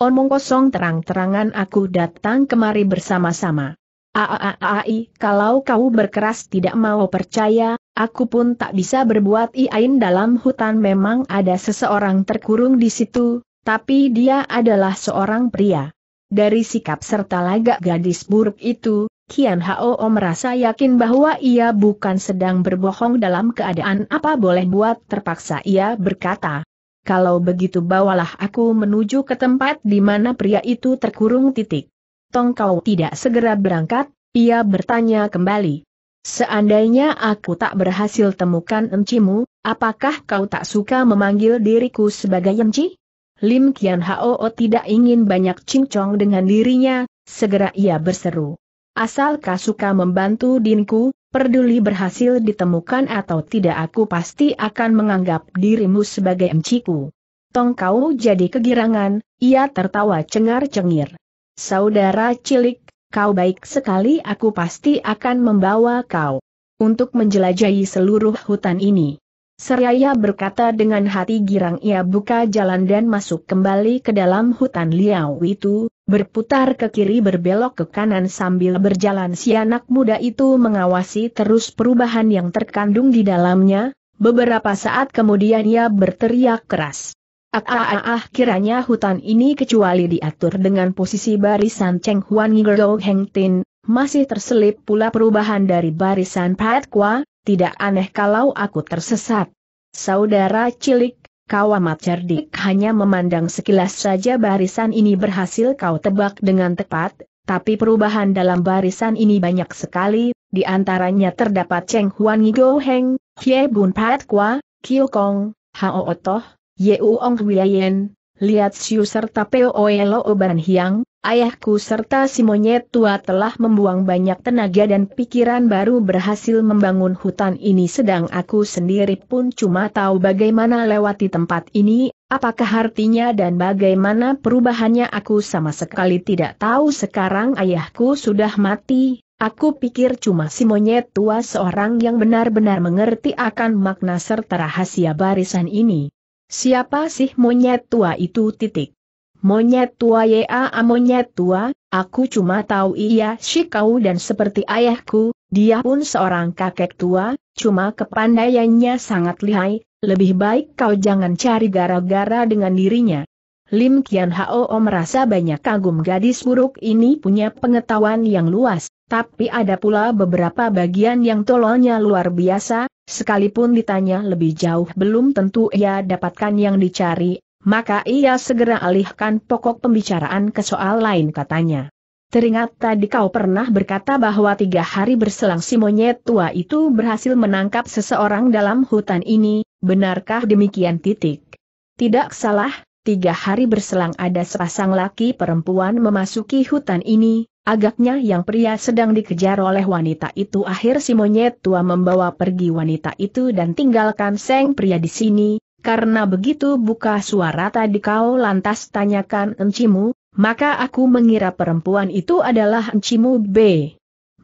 Omong kosong terang-terangan aku datang kemari bersama-sama. Aaai, kalau kau berkeras tidak mau percaya, aku pun tak bisa berbuat iain dalam hutan memang ada seseorang terkurung di situ, tapi dia adalah seorang pria. Dari sikap serta lagak gadis buruk itu, Kian Hao merasa yakin bahwa ia bukan sedang berbohong dalam keadaan apa boleh buat terpaksa ia berkata. Kalau begitu bawalah aku menuju ke tempat di mana pria itu terkurung titik. Tong kau tidak segera berangkat, ia bertanya kembali. Seandainya aku tak berhasil temukan encimu, apakah kau tak suka memanggil diriku sebagai enci? Lim Kian Hao tidak ingin banyak cincong dengan dirinya, segera ia berseru. Asal Kasuka suka membantu dinku, peduli berhasil ditemukan atau tidak aku pasti akan menganggap dirimu sebagai emciku. Tong kau jadi kegirangan, ia tertawa cengar-cengir. Saudara cilik, kau baik sekali aku pasti akan membawa kau untuk menjelajahi seluruh hutan ini. Seraya berkata dengan hati girang ia buka jalan dan masuk kembali ke dalam hutan liau itu, berputar ke kiri berbelok ke kanan sambil berjalan si anak muda itu mengawasi terus perubahan yang terkandung di dalamnya, beberapa saat kemudian ia berteriak keras. Ah, ah, ah, ah kiranya hutan ini kecuali diatur dengan posisi barisan Cheng Huan Ngirou Heng Tin, masih terselip pula perubahan dari barisan Pat Kwa, tidak aneh kalau aku tersesat. Saudara cilik, kau amat cerdik hanya memandang sekilas saja barisan ini berhasil kau tebak dengan tepat, tapi perubahan dalam barisan ini banyak sekali, di antaranya terdapat Cheng Huan Ngo Heng, Hye Bun Pat Kwa, Kyo Kong, Hao Otoh, Ye Uong Huiyen, Lihat Siu serta Poelo Oban Hiang, ayahku serta si monyet tua telah membuang banyak tenaga dan pikiran baru berhasil membangun hutan ini sedang aku sendiri pun cuma tahu bagaimana lewati tempat ini, apakah artinya dan bagaimana perubahannya aku sama sekali tidak tahu sekarang ayahku sudah mati, Aku pikir cuma si monyet tua seorang yang benar-benar mengerti akan makna serta rahasia barisan ini. Siapa sih monyet tua itu titik? Monyet tua ya monyet tua, aku cuma tahu ia shikau dan seperti ayahku, dia pun seorang kakek tua, cuma kepandaiannya sangat lihai, lebih baik kau jangan cari gara-gara dengan dirinya. Lim Kian Hao merasa banyak kagum gadis buruk ini punya pengetahuan yang luas, tapi ada pula beberapa bagian yang tololnya luar biasa, sekalipun ditanya lebih jauh belum tentu ia dapatkan yang dicari, maka ia segera alihkan pokok pembicaraan ke soal lain katanya. Teringat tadi kau pernah berkata bahwa tiga hari berselang si monyet tua itu berhasil menangkap seseorang dalam hutan ini, benarkah demikian titik? Tidak salah, tiga hari berselang ada sepasang laki perempuan memasuki hutan ini, Agaknya yang pria sedang dikejar oleh wanita itu akhir si monyet tua membawa pergi wanita itu dan tinggalkan seng pria di sini, karena begitu buka suara tadi kau lantas tanyakan encimu, maka aku mengira perempuan itu adalah encimu B.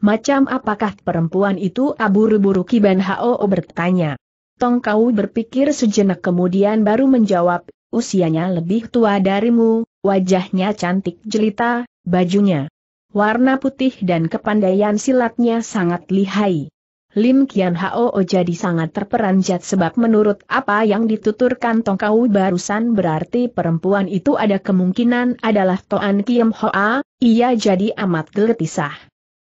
Macam apakah perempuan itu aburu-buru Kiban Hao bertanya. Tong kau berpikir sejenak kemudian baru menjawab, usianya lebih tua darimu, wajahnya cantik jelita, bajunya warna putih dan kepandaian silatnya sangat lihai. Lim Kian Hao jadi sangat terperanjat sebab menurut apa yang dituturkan Tongkau barusan berarti perempuan itu ada kemungkinan adalah Toan Kiam Hoa, ia jadi amat gelisah.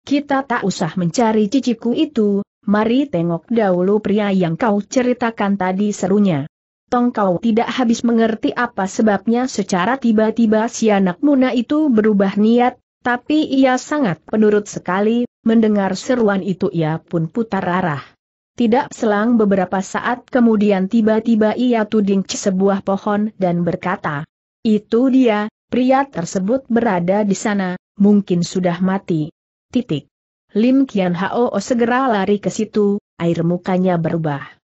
Kita tak usah mencari ciciku itu, mari tengok dahulu pria yang kau ceritakan tadi serunya. Tongkau tidak habis mengerti apa sebabnya secara tiba-tiba si anak muna itu berubah niat, tapi ia sangat penurut sekali, mendengar seruan itu ia pun putar arah. Tidak selang beberapa saat kemudian tiba-tiba ia tuding sebuah pohon dan berkata, Itu dia, pria tersebut berada di sana, mungkin sudah mati. Titik. Lim Kian Hao segera lari ke situ, air mukanya berubah.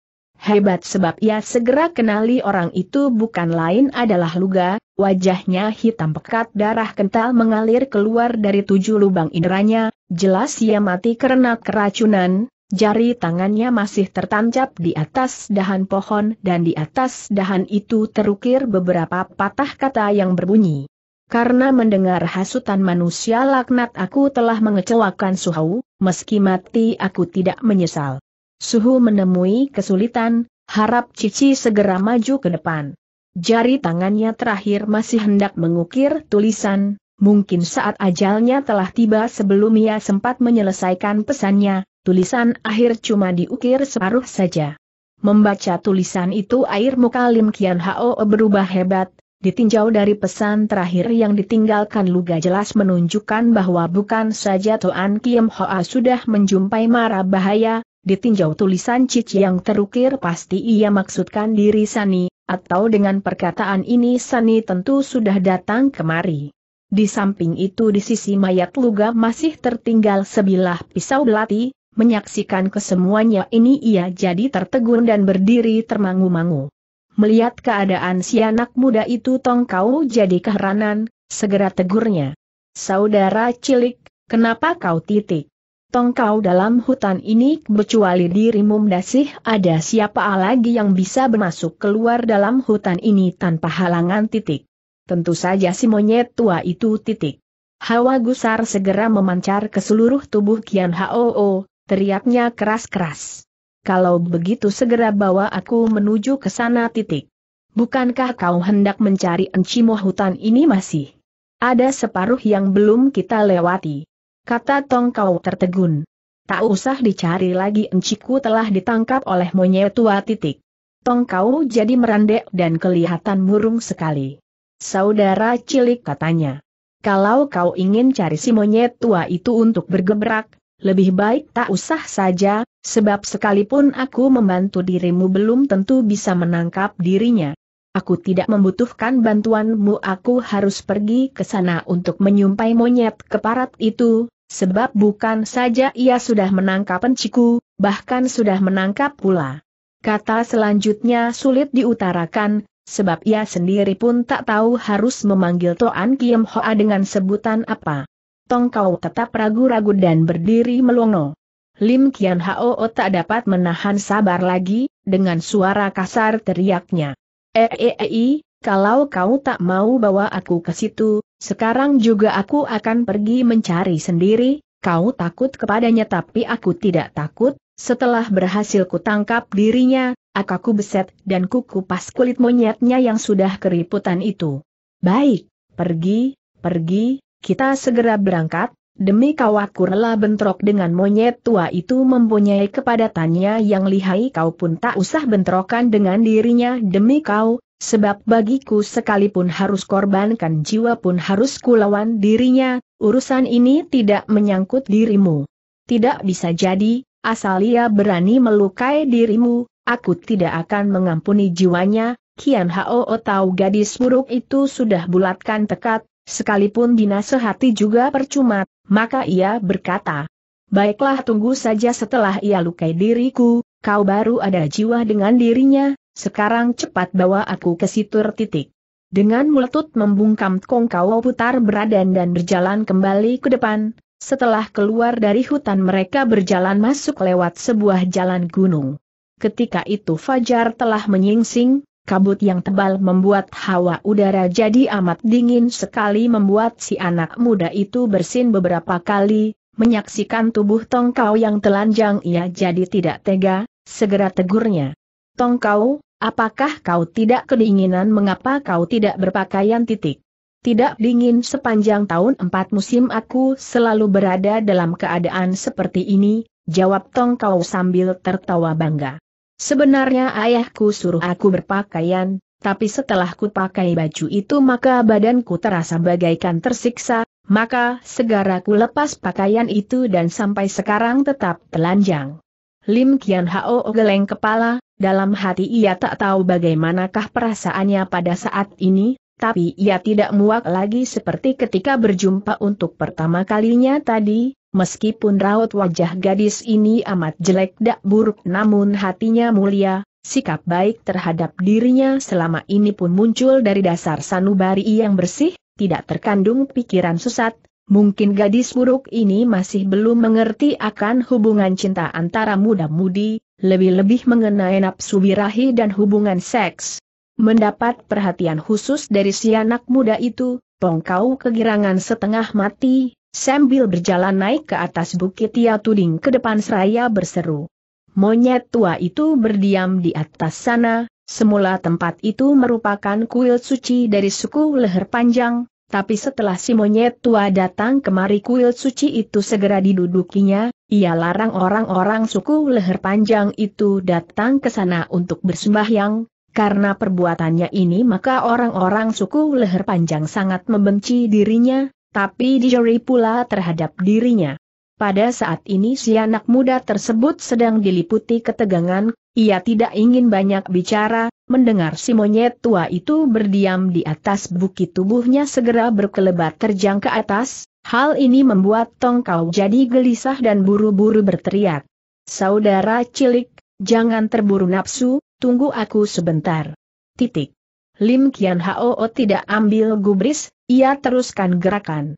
Hebat sebab ia segera kenali orang itu bukan lain adalah Luga, wajahnya hitam pekat darah kental mengalir keluar dari tujuh lubang inderanya, jelas ia mati karena keracunan, jari tangannya masih tertancap di atas dahan pohon dan di atas dahan itu terukir beberapa patah kata yang berbunyi. Karena mendengar hasutan manusia laknat aku telah mengecewakan suhu, meski mati aku tidak menyesal. Suhu menemui kesulitan, harap Cici segera maju ke depan. Jari tangannya terakhir masih hendak mengukir tulisan, mungkin saat ajalnya telah tiba sebelum ia sempat menyelesaikan pesannya, tulisan akhir cuma diukir separuh saja. Membaca tulisan itu air muka Lim Kian Hao berubah hebat, Ditinjau dari pesan terakhir yang ditinggalkan Luga jelas menunjukkan bahwa bukan saja Toan Kim Hoa sudah menjumpai marah bahaya, Ditinjau tulisan Cici yang terukir pasti ia maksudkan diri Sani, atau dengan perkataan ini Sani tentu sudah datang kemari. Di samping itu di sisi mayat Luga masih tertinggal sebilah pisau belati, menyaksikan kesemuanya ini ia jadi tertegun dan berdiri termangu-mangu. Melihat keadaan si anak muda itu Tongkau jadi keheranan, segera tegurnya. Saudara cilik, kenapa kau titik? tongkau dalam hutan ini kecuali dirimu mendasih ada siapa lagi yang bisa bermasuk keluar dalam hutan ini tanpa halangan titik. Tentu saja si monyet tua itu titik. Hawa gusar segera memancar ke seluruh tubuh Kian Hoo, teriaknya keras-keras. Kalau begitu segera bawa aku menuju ke sana titik. Bukankah kau hendak mencari encimo hutan ini masih? Ada separuh yang belum kita lewati kata Tong Kau tertegun. Tak usah dicari lagi enciku telah ditangkap oleh monyet tua titik. Tong Kau jadi merendek dan kelihatan murung sekali. Saudara cilik katanya. Kalau kau ingin cari si monyet tua itu untuk bergebrak, lebih baik tak usah saja, sebab sekalipun aku membantu dirimu belum tentu bisa menangkap dirinya. Aku tidak membutuhkan bantuanmu aku harus pergi ke sana untuk menyumpai monyet keparat itu, sebab bukan saja ia sudah menangkap penciku, bahkan sudah menangkap pula. Kata selanjutnya sulit diutarakan, sebab ia sendiri pun tak tahu harus memanggil Toan Kiem Hoa dengan sebutan apa. Tongkau tetap ragu-ragu dan berdiri melongo. Lim Kian Hao tak dapat menahan sabar lagi, dengan suara kasar teriaknya. Eee, eh, eh, eh, kalau kau tak mau bawa aku ke situ, sekarang juga aku akan pergi mencari sendiri, kau takut kepadanya tapi aku tidak takut, setelah berhasil kutangkap dirinya, akaku beset dan kukupas kulit monyetnya yang sudah keriputan itu. Baik, pergi, pergi, kita segera berangkat, Demi kau aku rela bentrok dengan monyet tua itu mempunyai kepadatannya yang lihai kau pun tak usah bentrokan dengan dirinya demi kau, sebab bagiku sekalipun harus korbankan jiwa pun harus kulawan dirinya, urusan ini tidak menyangkut dirimu. Tidak bisa jadi, asal ia berani melukai dirimu, aku tidak akan mengampuni jiwanya, Kian Hao tahu gadis buruk itu sudah bulatkan tekad, Sekalipun dinasehati juga percuma, maka ia berkata, Baiklah tunggu saja setelah ia lukai diriku, kau baru ada jiwa dengan dirinya, sekarang cepat bawa aku ke situr titik. Dengan meletut membungkam Kong Kau putar beradan dan berjalan kembali ke depan, setelah keluar dari hutan mereka berjalan masuk lewat sebuah jalan gunung. Ketika itu Fajar telah menyingsing, kabut yang tebal membuat hawa udara jadi amat dingin sekali membuat si anak muda itu bersin beberapa kali, menyaksikan tubuh Tongkau yang telanjang ia jadi tidak tega, segera tegurnya. Tongkau, apakah kau tidak kedinginan mengapa kau tidak berpakaian titik? Tidak dingin sepanjang tahun empat musim aku selalu berada dalam keadaan seperti ini, jawab Tongkau sambil tertawa bangga. Sebenarnya ayahku suruh aku berpakaian, tapi setelah ku pakai baju itu maka badanku terasa bagaikan tersiksa, maka segera ku lepas pakaian itu dan sampai sekarang tetap telanjang. Lim Kian Hao geleng kepala, dalam hati ia tak tahu bagaimanakah perasaannya pada saat ini, tapi ia tidak muak lagi seperti ketika berjumpa untuk pertama kalinya tadi, meskipun raut wajah gadis ini amat jelek dak buruk namun hatinya mulia, sikap baik terhadap dirinya selama ini pun muncul dari dasar sanubari yang bersih, tidak terkandung pikiran sesat, mungkin gadis buruk ini masih belum mengerti akan hubungan cinta antara muda-mudi, lebih-lebih mengenai nafsu birahi dan hubungan seks Mendapat perhatian khusus dari si anak muda itu, Tongkau kegirangan setengah mati, sambil berjalan naik ke atas bukit ia tuding ke depan seraya berseru. Monyet tua itu berdiam di atas sana, semula tempat itu merupakan kuil suci dari suku leher panjang, tapi setelah si monyet tua datang kemari kuil suci itu segera didudukinya, ia larang orang-orang suku leher panjang itu datang ke sana untuk bersembahyang, karena perbuatannya ini maka orang-orang suku leher panjang sangat membenci dirinya, tapi dijeri pula terhadap dirinya. Pada saat ini si anak muda tersebut sedang diliputi ketegangan, ia tidak ingin banyak bicara, mendengar si monyet tua itu berdiam di atas bukit tubuhnya segera berkelebat terjang ke atas, hal ini membuat Tongkau jadi gelisah dan buru-buru berteriak. Saudara cilik, Jangan terburu nafsu, tunggu aku sebentar. Titik. Lim Kian Hao tidak ambil gubris, ia teruskan gerakan.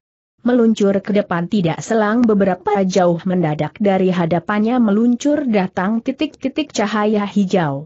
Meluncur ke depan tidak selang beberapa jauh mendadak dari hadapannya meluncur datang titik-titik cahaya hijau.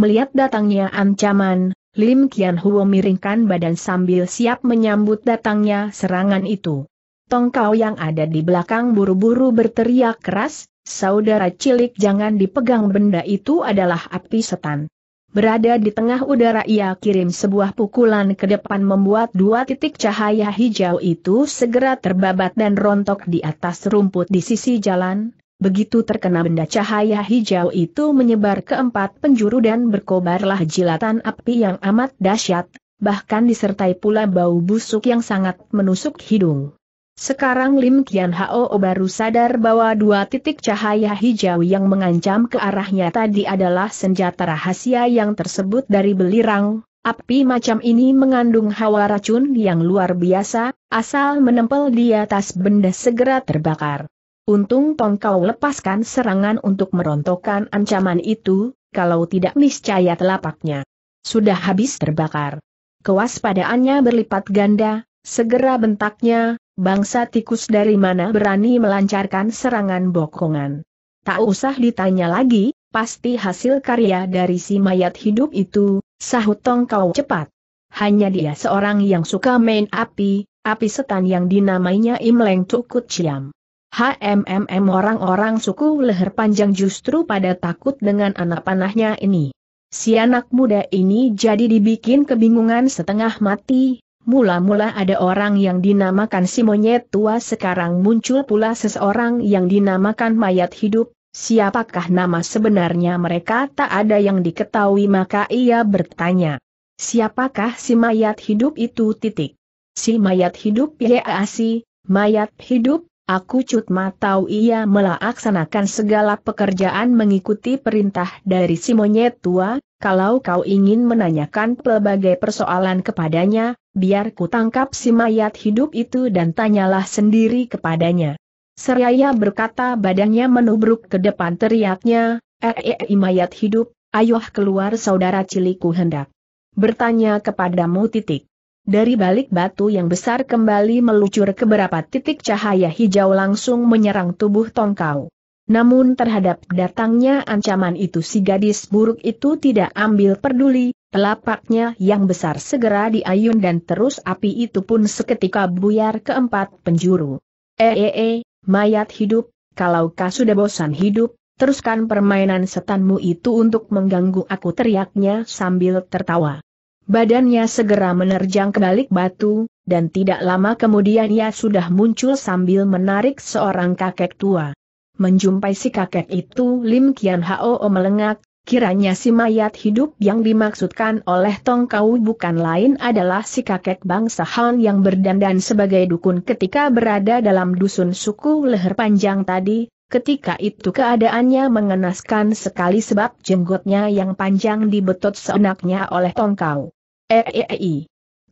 Melihat datangnya ancaman, Lim Kian Huo miringkan badan sambil siap menyambut datangnya serangan itu. Tongkau yang ada di belakang buru-buru berteriak keras, Saudara cilik jangan dipegang benda itu adalah api setan. Berada di tengah udara ia kirim sebuah pukulan ke depan membuat dua titik cahaya hijau itu segera terbabat dan rontok di atas rumput di sisi jalan, begitu terkena benda cahaya hijau itu menyebar ke empat penjuru dan berkobarlah jilatan api yang amat dahsyat, bahkan disertai pula bau busuk yang sangat menusuk hidung. Sekarang Lim Kian Hao baru sadar bahwa dua titik cahaya hijau yang mengancam ke arahnya tadi adalah senjata rahasia yang tersebut dari belirang. Api macam ini mengandung hawa racun yang luar biasa, asal menempel di atas benda segera terbakar. Untung Tongkau lepaskan serangan untuk merontokkan ancaman itu, kalau tidak niscaya telapaknya sudah habis terbakar. Kewaspadaannya berlipat ganda, segera bentaknya, bangsa tikus dari mana berani melancarkan serangan bokongan. Tak usah ditanya lagi, pasti hasil karya dari si mayat hidup itu, sahut Tong Kau cepat. Hanya dia seorang yang suka main api, api setan yang dinamainya Imleng Tukut Ciam. HMMM orang-orang suku leher panjang justru pada takut dengan anak panahnya ini. Si anak muda ini jadi dibikin kebingungan setengah mati, Mula-mula ada orang yang dinamakan si monyet tua sekarang muncul pula seseorang yang dinamakan mayat hidup, siapakah nama sebenarnya mereka tak ada yang diketahui maka ia bertanya. Siapakah si mayat hidup itu titik? Si mayat hidup ya asi, mayat hidup, aku cutma tahu ia melaksanakan segala pekerjaan mengikuti perintah dari si monyet tua, kalau kau ingin menanyakan pelbagai persoalan kepadanya, biar ku tangkap si mayat hidup itu dan tanyalah sendiri kepadanya. Seraya berkata badannya menubruk ke depan teriaknya, eh eh, eh mayat hidup, ayoh keluar saudara ciliku hendak. Bertanya kepadamu titik. Dari balik batu yang besar kembali melucur ke beberapa titik cahaya hijau langsung menyerang tubuh tongkau. Namun terhadap datangnya ancaman itu si gadis buruk itu tidak ambil peduli, Telapaknya yang besar segera diayun dan terus api itu pun seketika buyar keempat penjuru. Eee, eh, eh, eh, mayat hidup, kalau kau sudah bosan hidup, teruskan permainan setanmu itu untuk mengganggu aku teriaknya sambil tertawa. Badannya segera menerjang ke batu, dan tidak lama kemudian ia sudah muncul sambil menarik seorang kakek tua. Menjumpai si kakek itu Lim Kian Hao melengak, Kiranya si mayat hidup yang dimaksudkan oleh Tongkau bukan lain adalah si kakek bangsa Han yang berdandan sebagai dukun ketika berada dalam dusun suku leher panjang tadi, ketika itu keadaannya mengenaskan sekali sebab jenggotnya yang panjang dibetot seenaknya oleh Tong Kau. Eei, eh, eh, eh,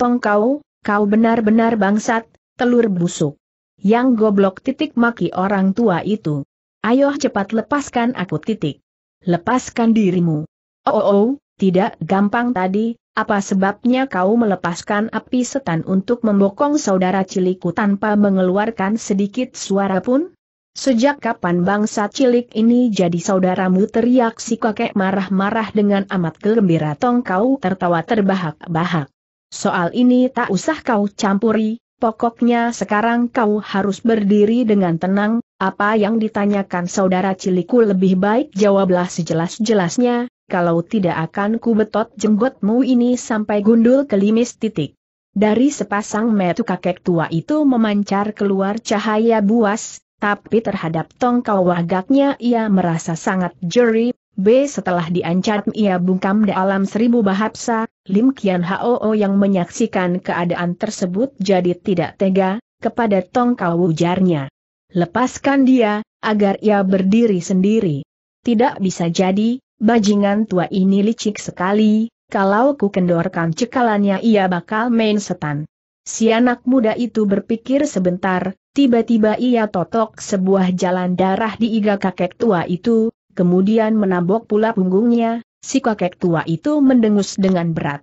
Tong Kau, kau benar-benar bangsat, telur busuk. Yang goblok titik maki orang tua itu. Ayo cepat lepaskan aku titik. Lepaskan dirimu. Oh, oh, oh tidak gampang tadi, apa sebabnya kau melepaskan api setan untuk membokong saudara cilikku tanpa mengeluarkan sedikit suara pun? Sejak kapan bangsa cilik ini jadi saudaramu teriak si kakek marah-marah dengan amat gembira tong kau tertawa terbahak-bahak. Soal ini tak usah kau campuri, pokoknya sekarang kau harus berdiri dengan tenang, apa yang ditanyakan saudara ciliku lebih baik jawablah sejelas-jelasnya, kalau tidak akan ku betot jenggotmu ini sampai gundul kelimis titik. Dari sepasang metu kakek tua itu memancar keluar cahaya buas, tapi terhadap tongkau wagaknya ia merasa sangat jeri, B. Setelah diancat ia bungkam dalam seribu bahapsa, Lim Kian Hoo yang menyaksikan keadaan tersebut jadi tidak tega, kepada tongkau ujarnya. Lepaskan dia, agar ia berdiri sendiri. Tidak bisa jadi, bajingan tua ini licik sekali, kalau ku kendorkan cekalannya ia bakal main setan. Si anak muda itu berpikir sebentar, tiba-tiba ia totok sebuah jalan darah di iga kakek tua itu, kemudian menambok pula punggungnya, si kakek tua itu mendengus dengan berat.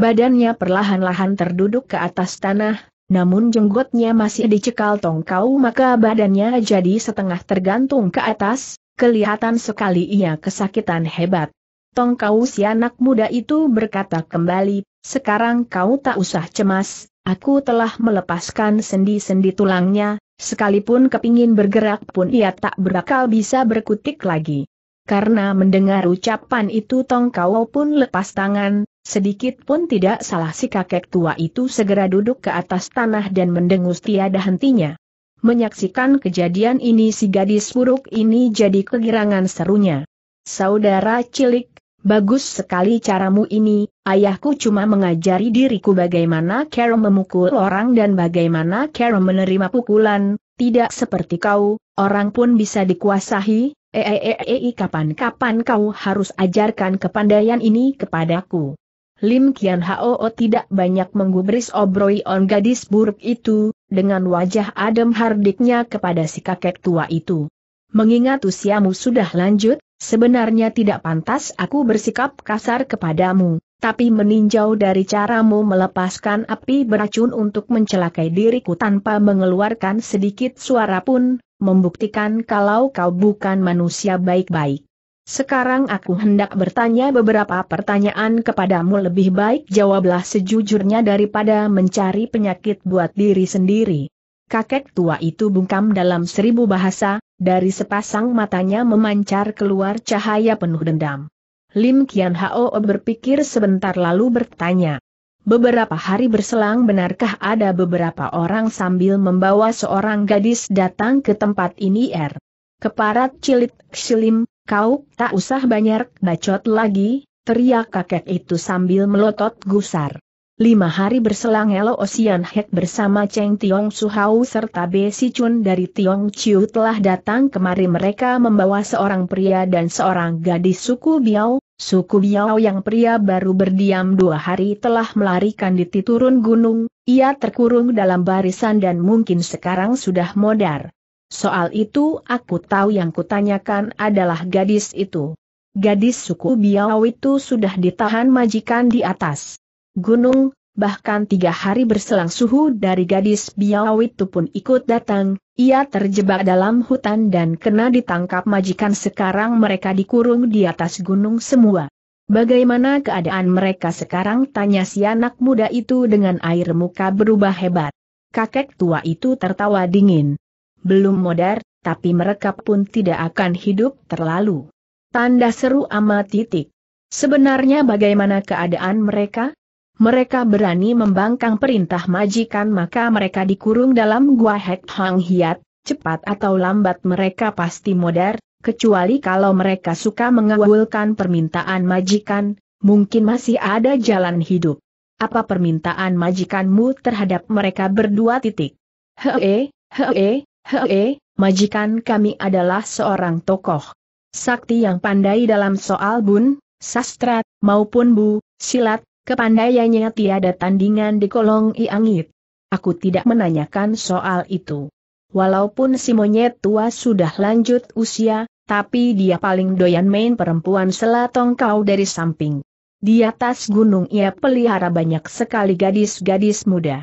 Badannya perlahan-lahan terduduk ke atas tanah, namun jenggotnya masih dicekal tongkau maka badannya jadi setengah tergantung ke atas, kelihatan sekali ia kesakitan hebat. Tongkau si anak muda itu berkata kembali, sekarang kau tak usah cemas, aku telah melepaskan sendi-sendi tulangnya, sekalipun kepingin bergerak pun ia tak berakal bisa berkutik lagi. Karena mendengar ucapan itu Tongkau pun lepas tangan, Sedikit pun tidak salah si kakek tua itu segera duduk ke atas tanah dan mendengus tiada hentinya. Menyaksikan kejadian ini si gadis buruk ini jadi kegirangan serunya. Saudara cilik, bagus sekali caramu ini, ayahku cuma mengajari diriku bagaimana cara memukul orang dan bagaimana cara menerima pukulan, tidak seperti kau, orang pun bisa dikuasai, ee kapan-kapan kau harus ajarkan kepandaian ini kepadaku. Lim Kian Hao tidak banyak menggubris obroi on gadis buruk itu, dengan wajah adem hardiknya kepada si kakek tua itu. Mengingat usiamu sudah lanjut, sebenarnya tidak pantas aku bersikap kasar kepadamu, tapi meninjau dari caramu melepaskan api beracun untuk mencelakai diriku tanpa mengeluarkan sedikit suara pun, membuktikan kalau kau bukan manusia baik-baik. Sekarang aku hendak bertanya beberapa pertanyaan kepadamu lebih baik jawablah sejujurnya daripada mencari penyakit buat diri sendiri. Kakek tua itu bungkam dalam seribu bahasa, dari sepasang matanya memancar keluar cahaya penuh dendam. Lim Kian Hao berpikir sebentar lalu bertanya. Beberapa hari berselang benarkah ada beberapa orang sambil membawa seorang gadis datang ke tempat ini er? Keparat cilit, silim, Kau tak usah banyak bacot lagi, teriak kakek itu sambil melotot gusar. Lima hari berselang Elo Osian Hek bersama Cheng Tiong Suhau serta Be Si Chun dari Tiong Chiu telah datang kemari mereka membawa seorang pria dan seorang gadis suku Biao, suku Biao yang pria baru berdiam dua hari telah melarikan diti turun gunung, ia terkurung dalam barisan dan mungkin sekarang sudah modar. Soal itu aku tahu yang kutanyakan adalah gadis itu. Gadis suku Biau itu sudah ditahan majikan di atas gunung, bahkan tiga hari berselang suhu dari gadis Biau itu pun ikut datang, ia terjebak dalam hutan dan kena ditangkap majikan sekarang mereka dikurung di atas gunung semua. Bagaimana keadaan mereka sekarang tanya si anak muda itu dengan air muka berubah hebat. Kakek tua itu tertawa dingin belum modar, tapi mereka pun tidak akan hidup terlalu. Tanda seru amat titik. Sebenarnya bagaimana keadaan mereka? Mereka berani membangkang perintah majikan maka mereka dikurung dalam gua Hek Hang Hiat, cepat atau lambat mereka pasti modar, kecuali kalau mereka suka mengawulkan permintaan majikan, mungkin masih ada jalan hidup. Apa permintaan majikanmu terhadap mereka berdua titik? Hee, hee, Hei, majikan kami adalah seorang tokoh. Sakti yang pandai dalam soal bun, sastra, maupun bu, silat, kepandaiannya tiada tandingan di kolong iangit. Aku tidak menanyakan soal itu. Walaupun si monyet tua sudah lanjut usia, tapi dia paling doyan main perempuan selatong kau dari samping. Di atas gunung ia pelihara banyak sekali gadis-gadis muda.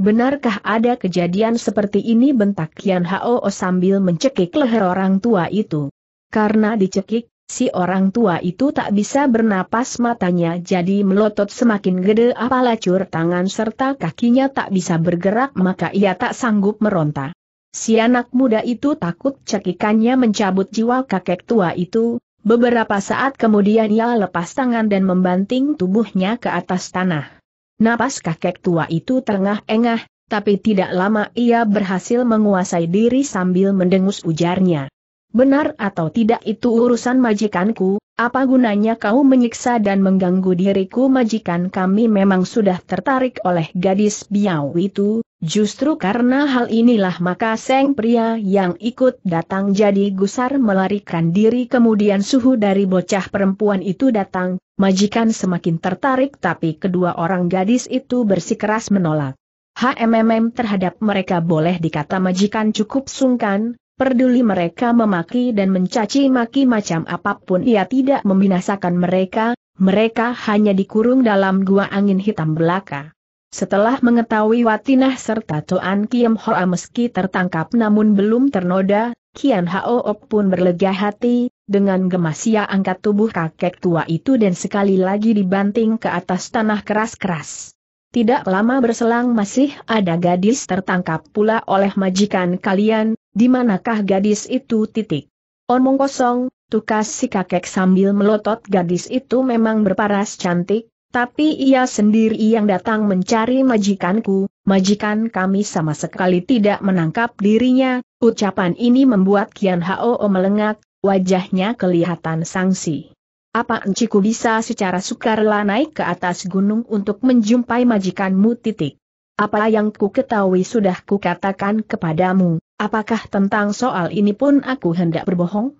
Benarkah ada kejadian seperti ini bentak Kian Hao sambil mencekik leher orang tua itu? Karena dicekik, si orang tua itu tak bisa bernapas matanya jadi melotot semakin gede apalagi cur tangan serta kakinya tak bisa bergerak maka ia tak sanggup meronta. Si anak muda itu takut cekikannya mencabut jiwa kakek tua itu, beberapa saat kemudian ia lepas tangan dan membanting tubuhnya ke atas tanah. Napas kakek tua itu terengah-engah, tapi tidak lama ia berhasil menguasai diri sambil mendengus ujarnya. Benar atau tidak itu urusan majikanku, apa gunanya kau menyiksa dan mengganggu diriku majikan kami memang sudah tertarik oleh gadis biau itu, Justru karena hal inilah maka Seng pria yang ikut datang jadi gusar melarikan diri kemudian suhu dari bocah perempuan itu datang, majikan semakin tertarik tapi kedua orang gadis itu bersikeras menolak. HMMM terhadap mereka boleh dikata majikan cukup sungkan, Peduli mereka memaki dan mencaci maki macam apapun ia tidak membinasakan mereka, mereka hanya dikurung dalam gua angin hitam belaka. Setelah mengetahui Watinah serta Toan Kiem Hoa meski tertangkap namun belum ternoda, Kian Hao Op pun berlega hati, dengan gemas ia angkat tubuh kakek tua itu dan sekali lagi dibanting ke atas tanah keras-keras. Tidak lama berselang masih ada gadis tertangkap pula oleh majikan kalian, di manakah gadis itu titik. Omong kosong, tukas si kakek sambil melotot gadis itu memang berparas cantik, tapi ia sendiri yang datang mencari majikanku, majikan kami sama sekali tidak menangkap dirinya, ucapan ini membuat Kian Hao melengak, wajahnya kelihatan sangsi. Apa enciku bisa secara sukarela naik ke atas gunung untuk menjumpai majikanmu titik? Apa yang ku ketahui sudah kukatakan kepadamu, apakah tentang soal ini pun aku hendak berbohong?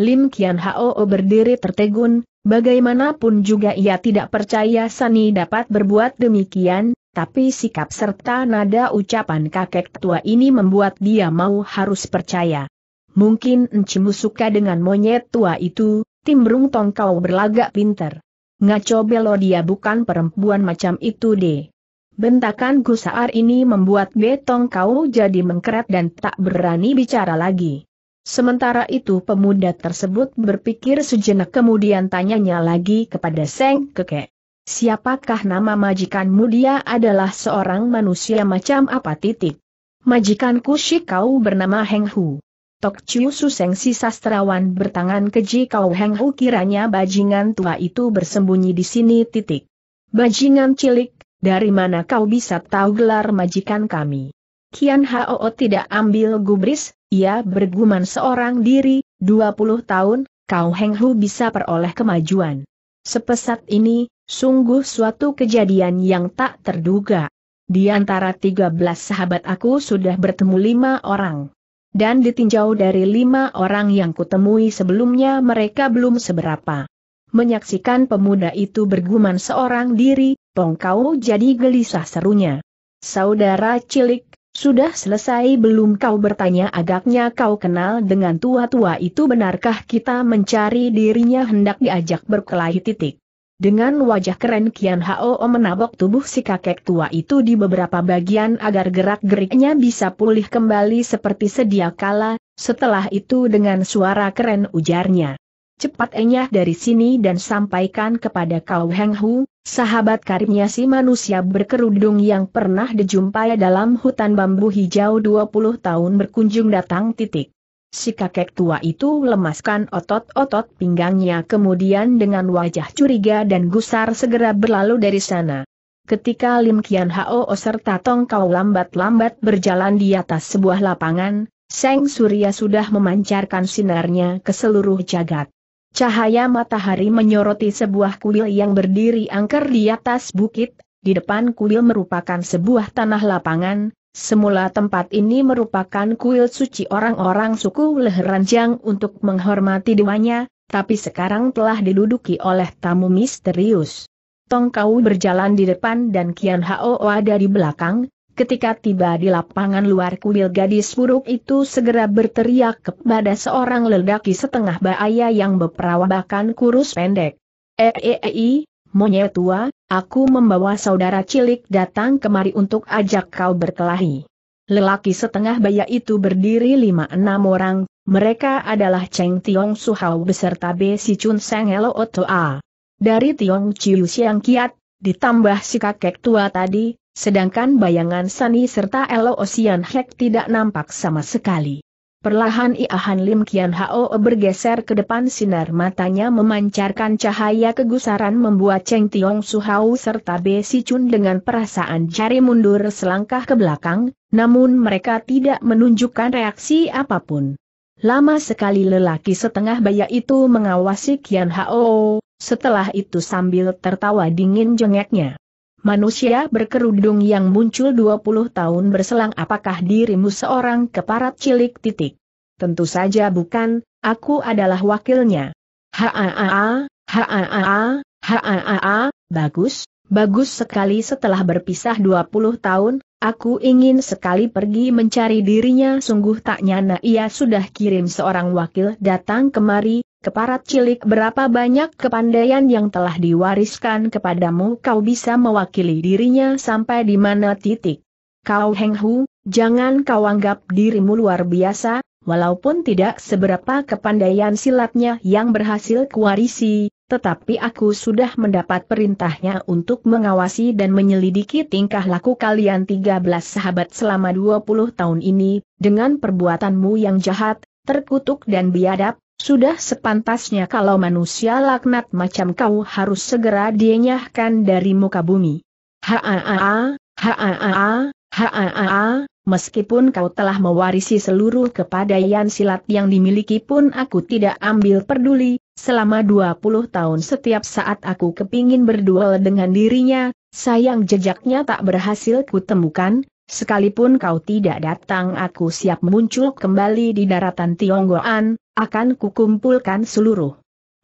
Lim Kian Hao berdiri tertegun, bagaimanapun juga ia tidak percaya Sani dapat berbuat demikian, tapi sikap serta nada ucapan kakek tua ini membuat dia mau harus percaya. Mungkin Encimu suka dengan monyet tua itu, timbrung tongkau berlagak pinter. Ngaco belo dia bukan perempuan macam itu deh. Bentakan gusar ini membuat Betong kau jadi mengkeret dan tak berani bicara lagi. Sementara itu pemuda tersebut berpikir sejenak kemudian tanyanya lagi kepada Seng keke. Siapakah nama majikanmu dia adalah seorang manusia macam apa titik? Majikanku si kau bernama Heng Hu. Tok Chiu Suseng si sastrawan bertangan keji kau Heng Hu kiranya bajingan tua itu bersembunyi di sini titik. Bajingan cilik, dari mana kau bisa tahu gelar majikan kami? Kian Hao tidak ambil gubris, ia bergumam seorang diri, 20 tahun, Kau Heng Hu bisa peroleh kemajuan. Sepesat ini, sungguh suatu kejadian yang tak terduga. Di antara 13 sahabat aku sudah bertemu lima orang. Dan ditinjau dari lima orang yang kutemui sebelumnya mereka belum seberapa. Menyaksikan pemuda itu bergumam seorang diri, kau jadi gelisah serunya. Saudara cilik sudah selesai belum kau bertanya agaknya kau kenal dengan tua-tua itu benarkah kita mencari dirinya hendak diajak berkelahi titik. Dengan wajah keren Kian Hao menabok tubuh si kakek tua itu di beberapa bagian agar gerak-geriknya bisa pulih kembali seperti sedia kala, setelah itu dengan suara keren ujarnya cepat enyah dari sini dan sampaikan kepada kau Heng Hu, sahabat karibnya si manusia berkerudung yang pernah dijumpai dalam hutan bambu hijau 20 tahun berkunjung datang titik. Si kakek tua itu lemaskan otot-otot pinggangnya kemudian dengan wajah curiga dan gusar segera berlalu dari sana. Ketika Lim Kian Hao serta Tong Kau lambat-lambat berjalan di atas sebuah lapangan, Seng Surya sudah memancarkan sinarnya ke seluruh jagat. Cahaya matahari menyoroti sebuah kuil yang berdiri angker di atas bukit, di depan kuil merupakan sebuah tanah lapangan, semula tempat ini merupakan kuil suci orang-orang suku Leheranjang untuk menghormati dewanya, tapi sekarang telah diduduki oleh tamu misterius. Tongkau berjalan di depan dan Kian Hao ada di belakang, Ketika tiba di lapangan luar kuil gadis buruk itu segera berteriak kepada seorang lelaki setengah bahaya yang berperawakan kurus pendek. Eeei, eh, eh, eh, monyet tua, aku membawa saudara cilik datang kemari untuk ajak kau berkelahi. Lelaki setengah baya itu berdiri lima enam orang, mereka adalah Cheng Tiong Suhao beserta B. Si Chun Seng Elo Otoa. Dari Tiong Chiu Siang Kiat, Ditambah si kakek tua tadi, sedangkan bayangan Sani serta Elo Osian Hek tidak nampak sama sekali. Perlahan Iahan Lim Kian Hao bergeser ke depan sinar matanya memancarkan cahaya kegusaran membuat Cheng Tiong Su Hau serta Be Si Chun dengan perasaan jari mundur selangkah ke belakang, namun mereka tidak menunjukkan reaksi apapun. Lama sekali lelaki setengah baya itu mengawasi Kian Hao, setelah itu sambil tertawa dingin jengeknya. Manusia berkerudung yang muncul 20 tahun berselang apakah dirimu seorang keparat cilik titik? Tentu saja bukan, aku adalah wakilnya. Haa, haa, haa, bagus, bagus sekali setelah berpisah 20 tahun, aku ingin sekali pergi mencari dirinya sungguh tak nyana ia sudah kirim seorang wakil datang kemari, keparat cilik berapa banyak kepandaian yang telah diwariskan kepadamu kau bisa mewakili dirinya sampai di mana titik. Kau Heng Hu, jangan kau anggap dirimu luar biasa, walaupun tidak seberapa kepandaian silatnya yang berhasil kuwarisi, tetapi aku sudah mendapat perintahnya untuk mengawasi dan menyelidiki tingkah laku kalian 13 sahabat selama 20 tahun ini, dengan perbuatanmu yang jahat, terkutuk dan biadab, sudah sepantasnya kalau manusia laknat macam kau harus segera dienyahkan dari muka bumi. Haa, haa, haa, Meskipun kau telah mewarisi seluruh kepadaian silat yang dimiliki pun aku tidak ambil peduli, selama 20 tahun setiap saat aku kepingin berduel dengan dirinya, sayang jejaknya tak berhasil kutemukan, Sekalipun kau tidak datang aku siap muncul kembali di daratan Tionggoan, akan kukumpulkan seluruh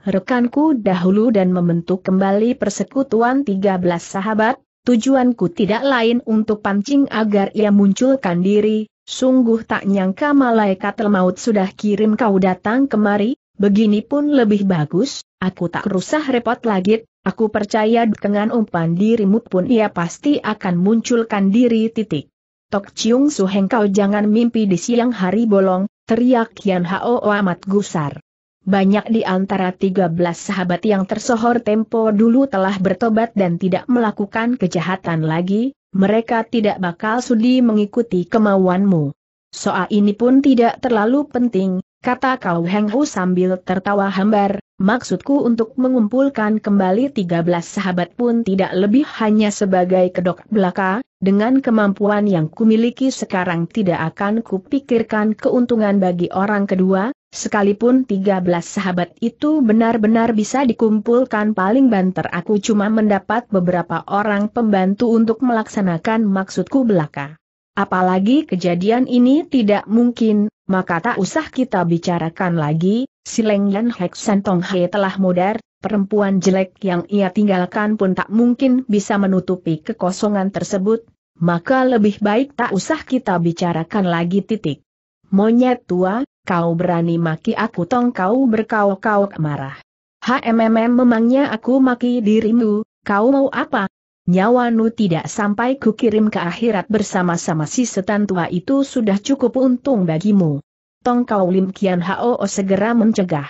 rekanku dahulu dan membentuk kembali persekutuan 13 sahabat, tujuanku tidak lain untuk pancing agar ia munculkan diri, sungguh tak nyangka malaikat maut sudah kirim kau datang kemari, begini pun lebih bagus, aku tak rusah repot lagi, Aku percaya dengan umpan dirimu pun ia pasti akan munculkan diri titik. Tok Chiung Heng kau jangan mimpi di siang hari bolong, teriak Yan Hao amat gusar. Banyak di antara 13 sahabat yang tersohor tempo dulu telah bertobat dan tidak melakukan kejahatan lagi, mereka tidak bakal sudi mengikuti kemauanmu. Soal ini pun tidak terlalu penting, kata kau Heng Hu sambil tertawa hambar, Maksudku untuk mengumpulkan kembali 13 sahabat pun tidak lebih hanya sebagai kedok belaka, dengan kemampuan yang kumiliki sekarang tidak akan kupikirkan keuntungan bagi orang kedua, sekalipun 13 sahabat itu benar-benar bisa dikumpulkan paling banter aku cuma mendapat beberapa orang pembantu untuk melaksanakan maksudku belaka. Apalagi kejadian ini tidak mungkin, maka tak usah kita bicarakan lagi, si Leng Yan Hek Tong He telah modar, perempuan jelek yang ia tinggalkan pun tak mungkin bisa menutupi kekosongan tersebut, maka lebih baik tak usah kita bicarakan lagi titik. Monyet tua, kau berani maki aku tong kau berkauk kau marah. HMMM memangnya aku maki dirimu, kau mau apa? Nyawa nu tidak sampai kukirim ke akhirat bersama-sama si setan tua itu sudah cukup untung bagimu. Tong Kau Lim Kian Hao segera mencegah.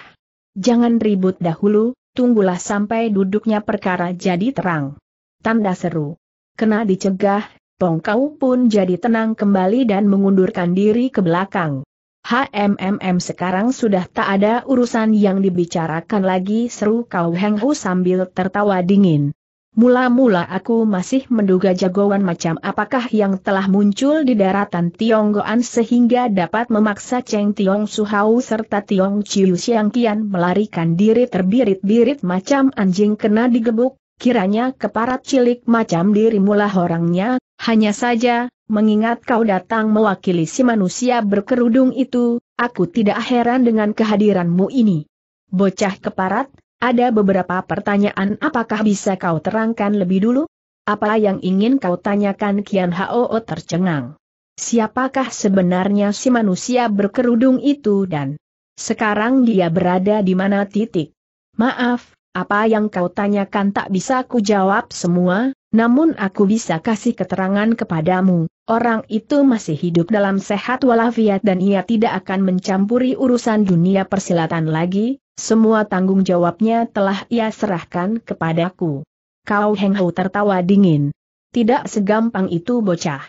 Jangan ribut dahulu, tunggulah sampai duduknya perkara jadi terang. Tanda seru. Kena dicegah, Tong Kau pun jadi tenang kembali dan mengundurkan diri ke belakang. HMMM sekarang sudah tak ada urusan yang dibicarakan lagi seru kau Heng Hu sambil tertawa dingin. Mula-mula aku masih menduga jagoan macam apakah yang telah muncul di daratan Tionggoan sehingga dapat memaksa Cheng Tiong Su Hau serta Tiong Chiu Siang Kian melarikan diri terbirit-birit macam anjing kena digebuk, kiranya keparat cilik macam diri mula orangnya, hanya saja, mengingat kau datang mewakili si manusia berkerudung itu, aku tidak heran dengan kehadiranmu ini. Bocah keparat, ada beberapa pertanyaan apakah bisa kau terangkan lebih dulu? Apa yang ingin kau tanyakan Kian Hao tercengang. Siapakah sebenarnya si manusia berkerudung itu dan sekarang dia berada di mana titik? Maaf, apa yang kau tanyakan tak bisa ku jawab semua, namun aku bisa kasih keterangan kepadamu. Orang itu masih hidup dalam sehat walafiat dan ia tidak akan mencampuri urusan dunia persilatan lagi, semua tanggung jawabnya telah ia serahkan kepadaku. Kau Heng Hou tertawa dingin. Tidak segampang itu bocah.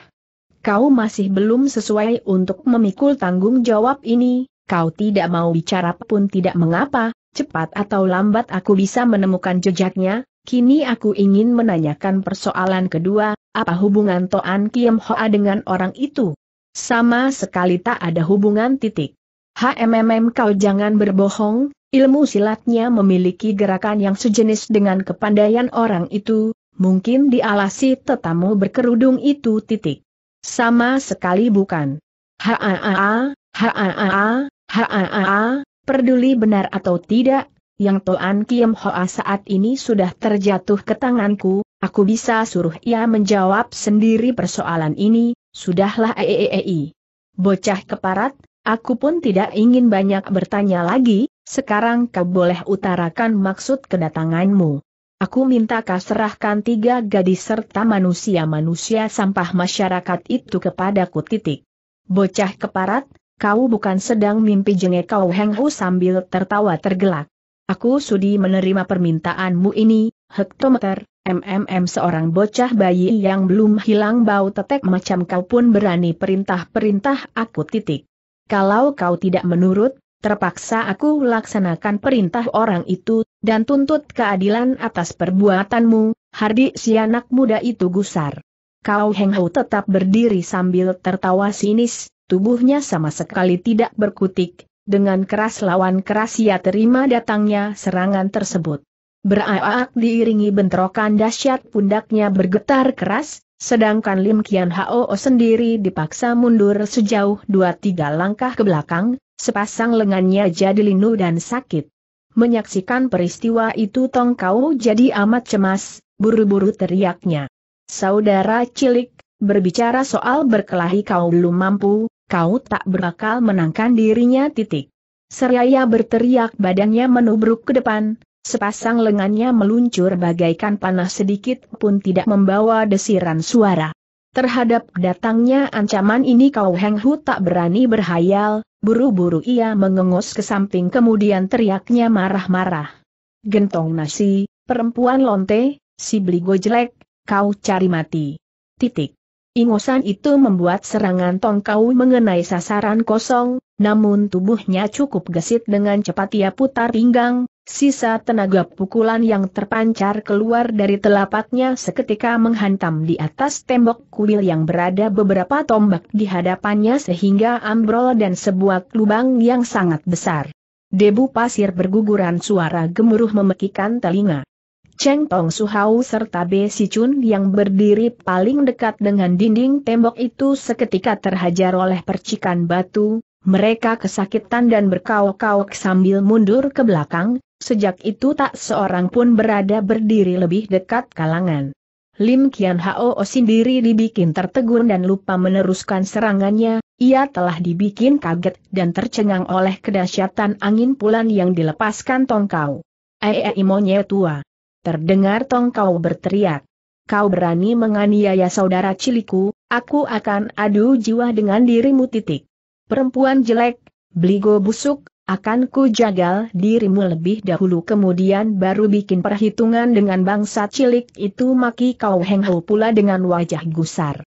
Kau masih belum sesuai untuk memikul tanggung jawab ini, kau tidak mau bicara pun tidak mengapa, cepat atau lambat aku bisa menemukan jejaknya, kini aku ingin menanyakan persoalan kedua, apa hubungan Toan Kiem Hoa dengan orang itu? Sama sekali tak ada hubungan titik. HMMM kau jangan berbohong, Ilmu silatnya memiliki gerakan yang sejenis dengan kepandaian orang itu, mungkin dialasi tetamu berkerudung itu titik. Sama sekali bukan. Haa, haa, haa, peduli benar atau tidak, yang Toan Kiem Hoa saat ini sudah terjatuh ke tanganku, aku bisa suruh ia menjawab sendiri persoalan ini, sudahlah eeei. Bocah keparat, aku pun tidak ingin banyak bertanya lagi, sekarang kau boleh utarakan maksud kedatanganmu. Aku minta kau serahkan tiga gadis serta manusia-manusia sampah masyarakat itu kepadaku titik. Bocah keparat, kau bukan sedang mimpi jengek kau henghu sambil tertawa tergelak. Aku sudi menerima permintaanmu ini, hektometer, MMM seorang bocah bayi yang belum hilang bau tetek macam kau pun berani perintah-perintah aku titik. Kalau kau tidak menurut, terpaksa aku laksanakan perintah orang itu, dan tuntut keadilan atas perbuatanmu, Hardi si anak muda itu gusar. Kau Heng Hou tetap berdiri sambil tertawa sinis, tubuhnya sama sekali tidak berkutik, dengan keras lawan keras ia terima datangnya serangan tersebut. Beraak diiringi bentrokan dahsyat pundaknya bergetar keras, sedangkan Lim Kian Hao sendiri dipaksa mundur sejauh dua tiga langkah ke belakang, Sepasang lengannya jadi linu dan sakit. Menyaksikan peristiwa itu Tong Kau jadi amat cemas, buru-buru teriaknya. Saudara cilik, berbicara soal berkelahi kau belum mampu, kau tak berakal menangkan dirinya titik. Seraya berteriak badannya menubruk ke depan, sepasang lengannya meluncur bagaikan panah sedikit pun tidak membawa desiran suara. Terhadap datangnya ancaman ini kau Heng Hu tak berani berhayal, Buru-buru ia mengengus ke samping kemudian teriaknya marah-marah. Gentong nasi, perempuan lonte, si beligo jelek, kau cari mati. Titik. Ingusan itu membuat serangan tongkau mengenai sasaran kosong, namun tubuhnya cukup gesit dengan cepat ia putar pinggang, Sisa tenaga pukulan yang terpancar keluar dari telapaknya seketika menghantam di atas tembok kuil yang berada beberapa tombak di hadapannya sehingga ambrol dan sebuah lubang yang sangat besar. Debu pasir berguguran suara gemuruh memekikan telinga. Cheng Tong Su Hao serta Be Si Chun yang berdiri paling dekat dengan dinding tembok itu seketika terhajar oleh percikan batu, mereka kesakitan dan berkauk-kauk sambil mundur ke belakang, sejak itu tak seorang pun berada berdiri lebih dekat kalangan. Lim Kian Hao sendiri dibikin tertegun dan lupa meneruskan serangannya, ia telah dibikin kaget dan tercengang oleh kedahsyatan angin pulan yang dilepaskan Tongkau. Ei monyet tua. Terdengar Tongkau berteriak. Kau berani menganiaya saudara ciliku, aku akan adu jiwa dengan dirimu titik perempuan jelek, beligo busuk, akan ku jagal dirimu lebih dahulu kemudian baru bikin perhitungan dengan bangsa cilik itu maki kau hengho pula dengan wajah gusar.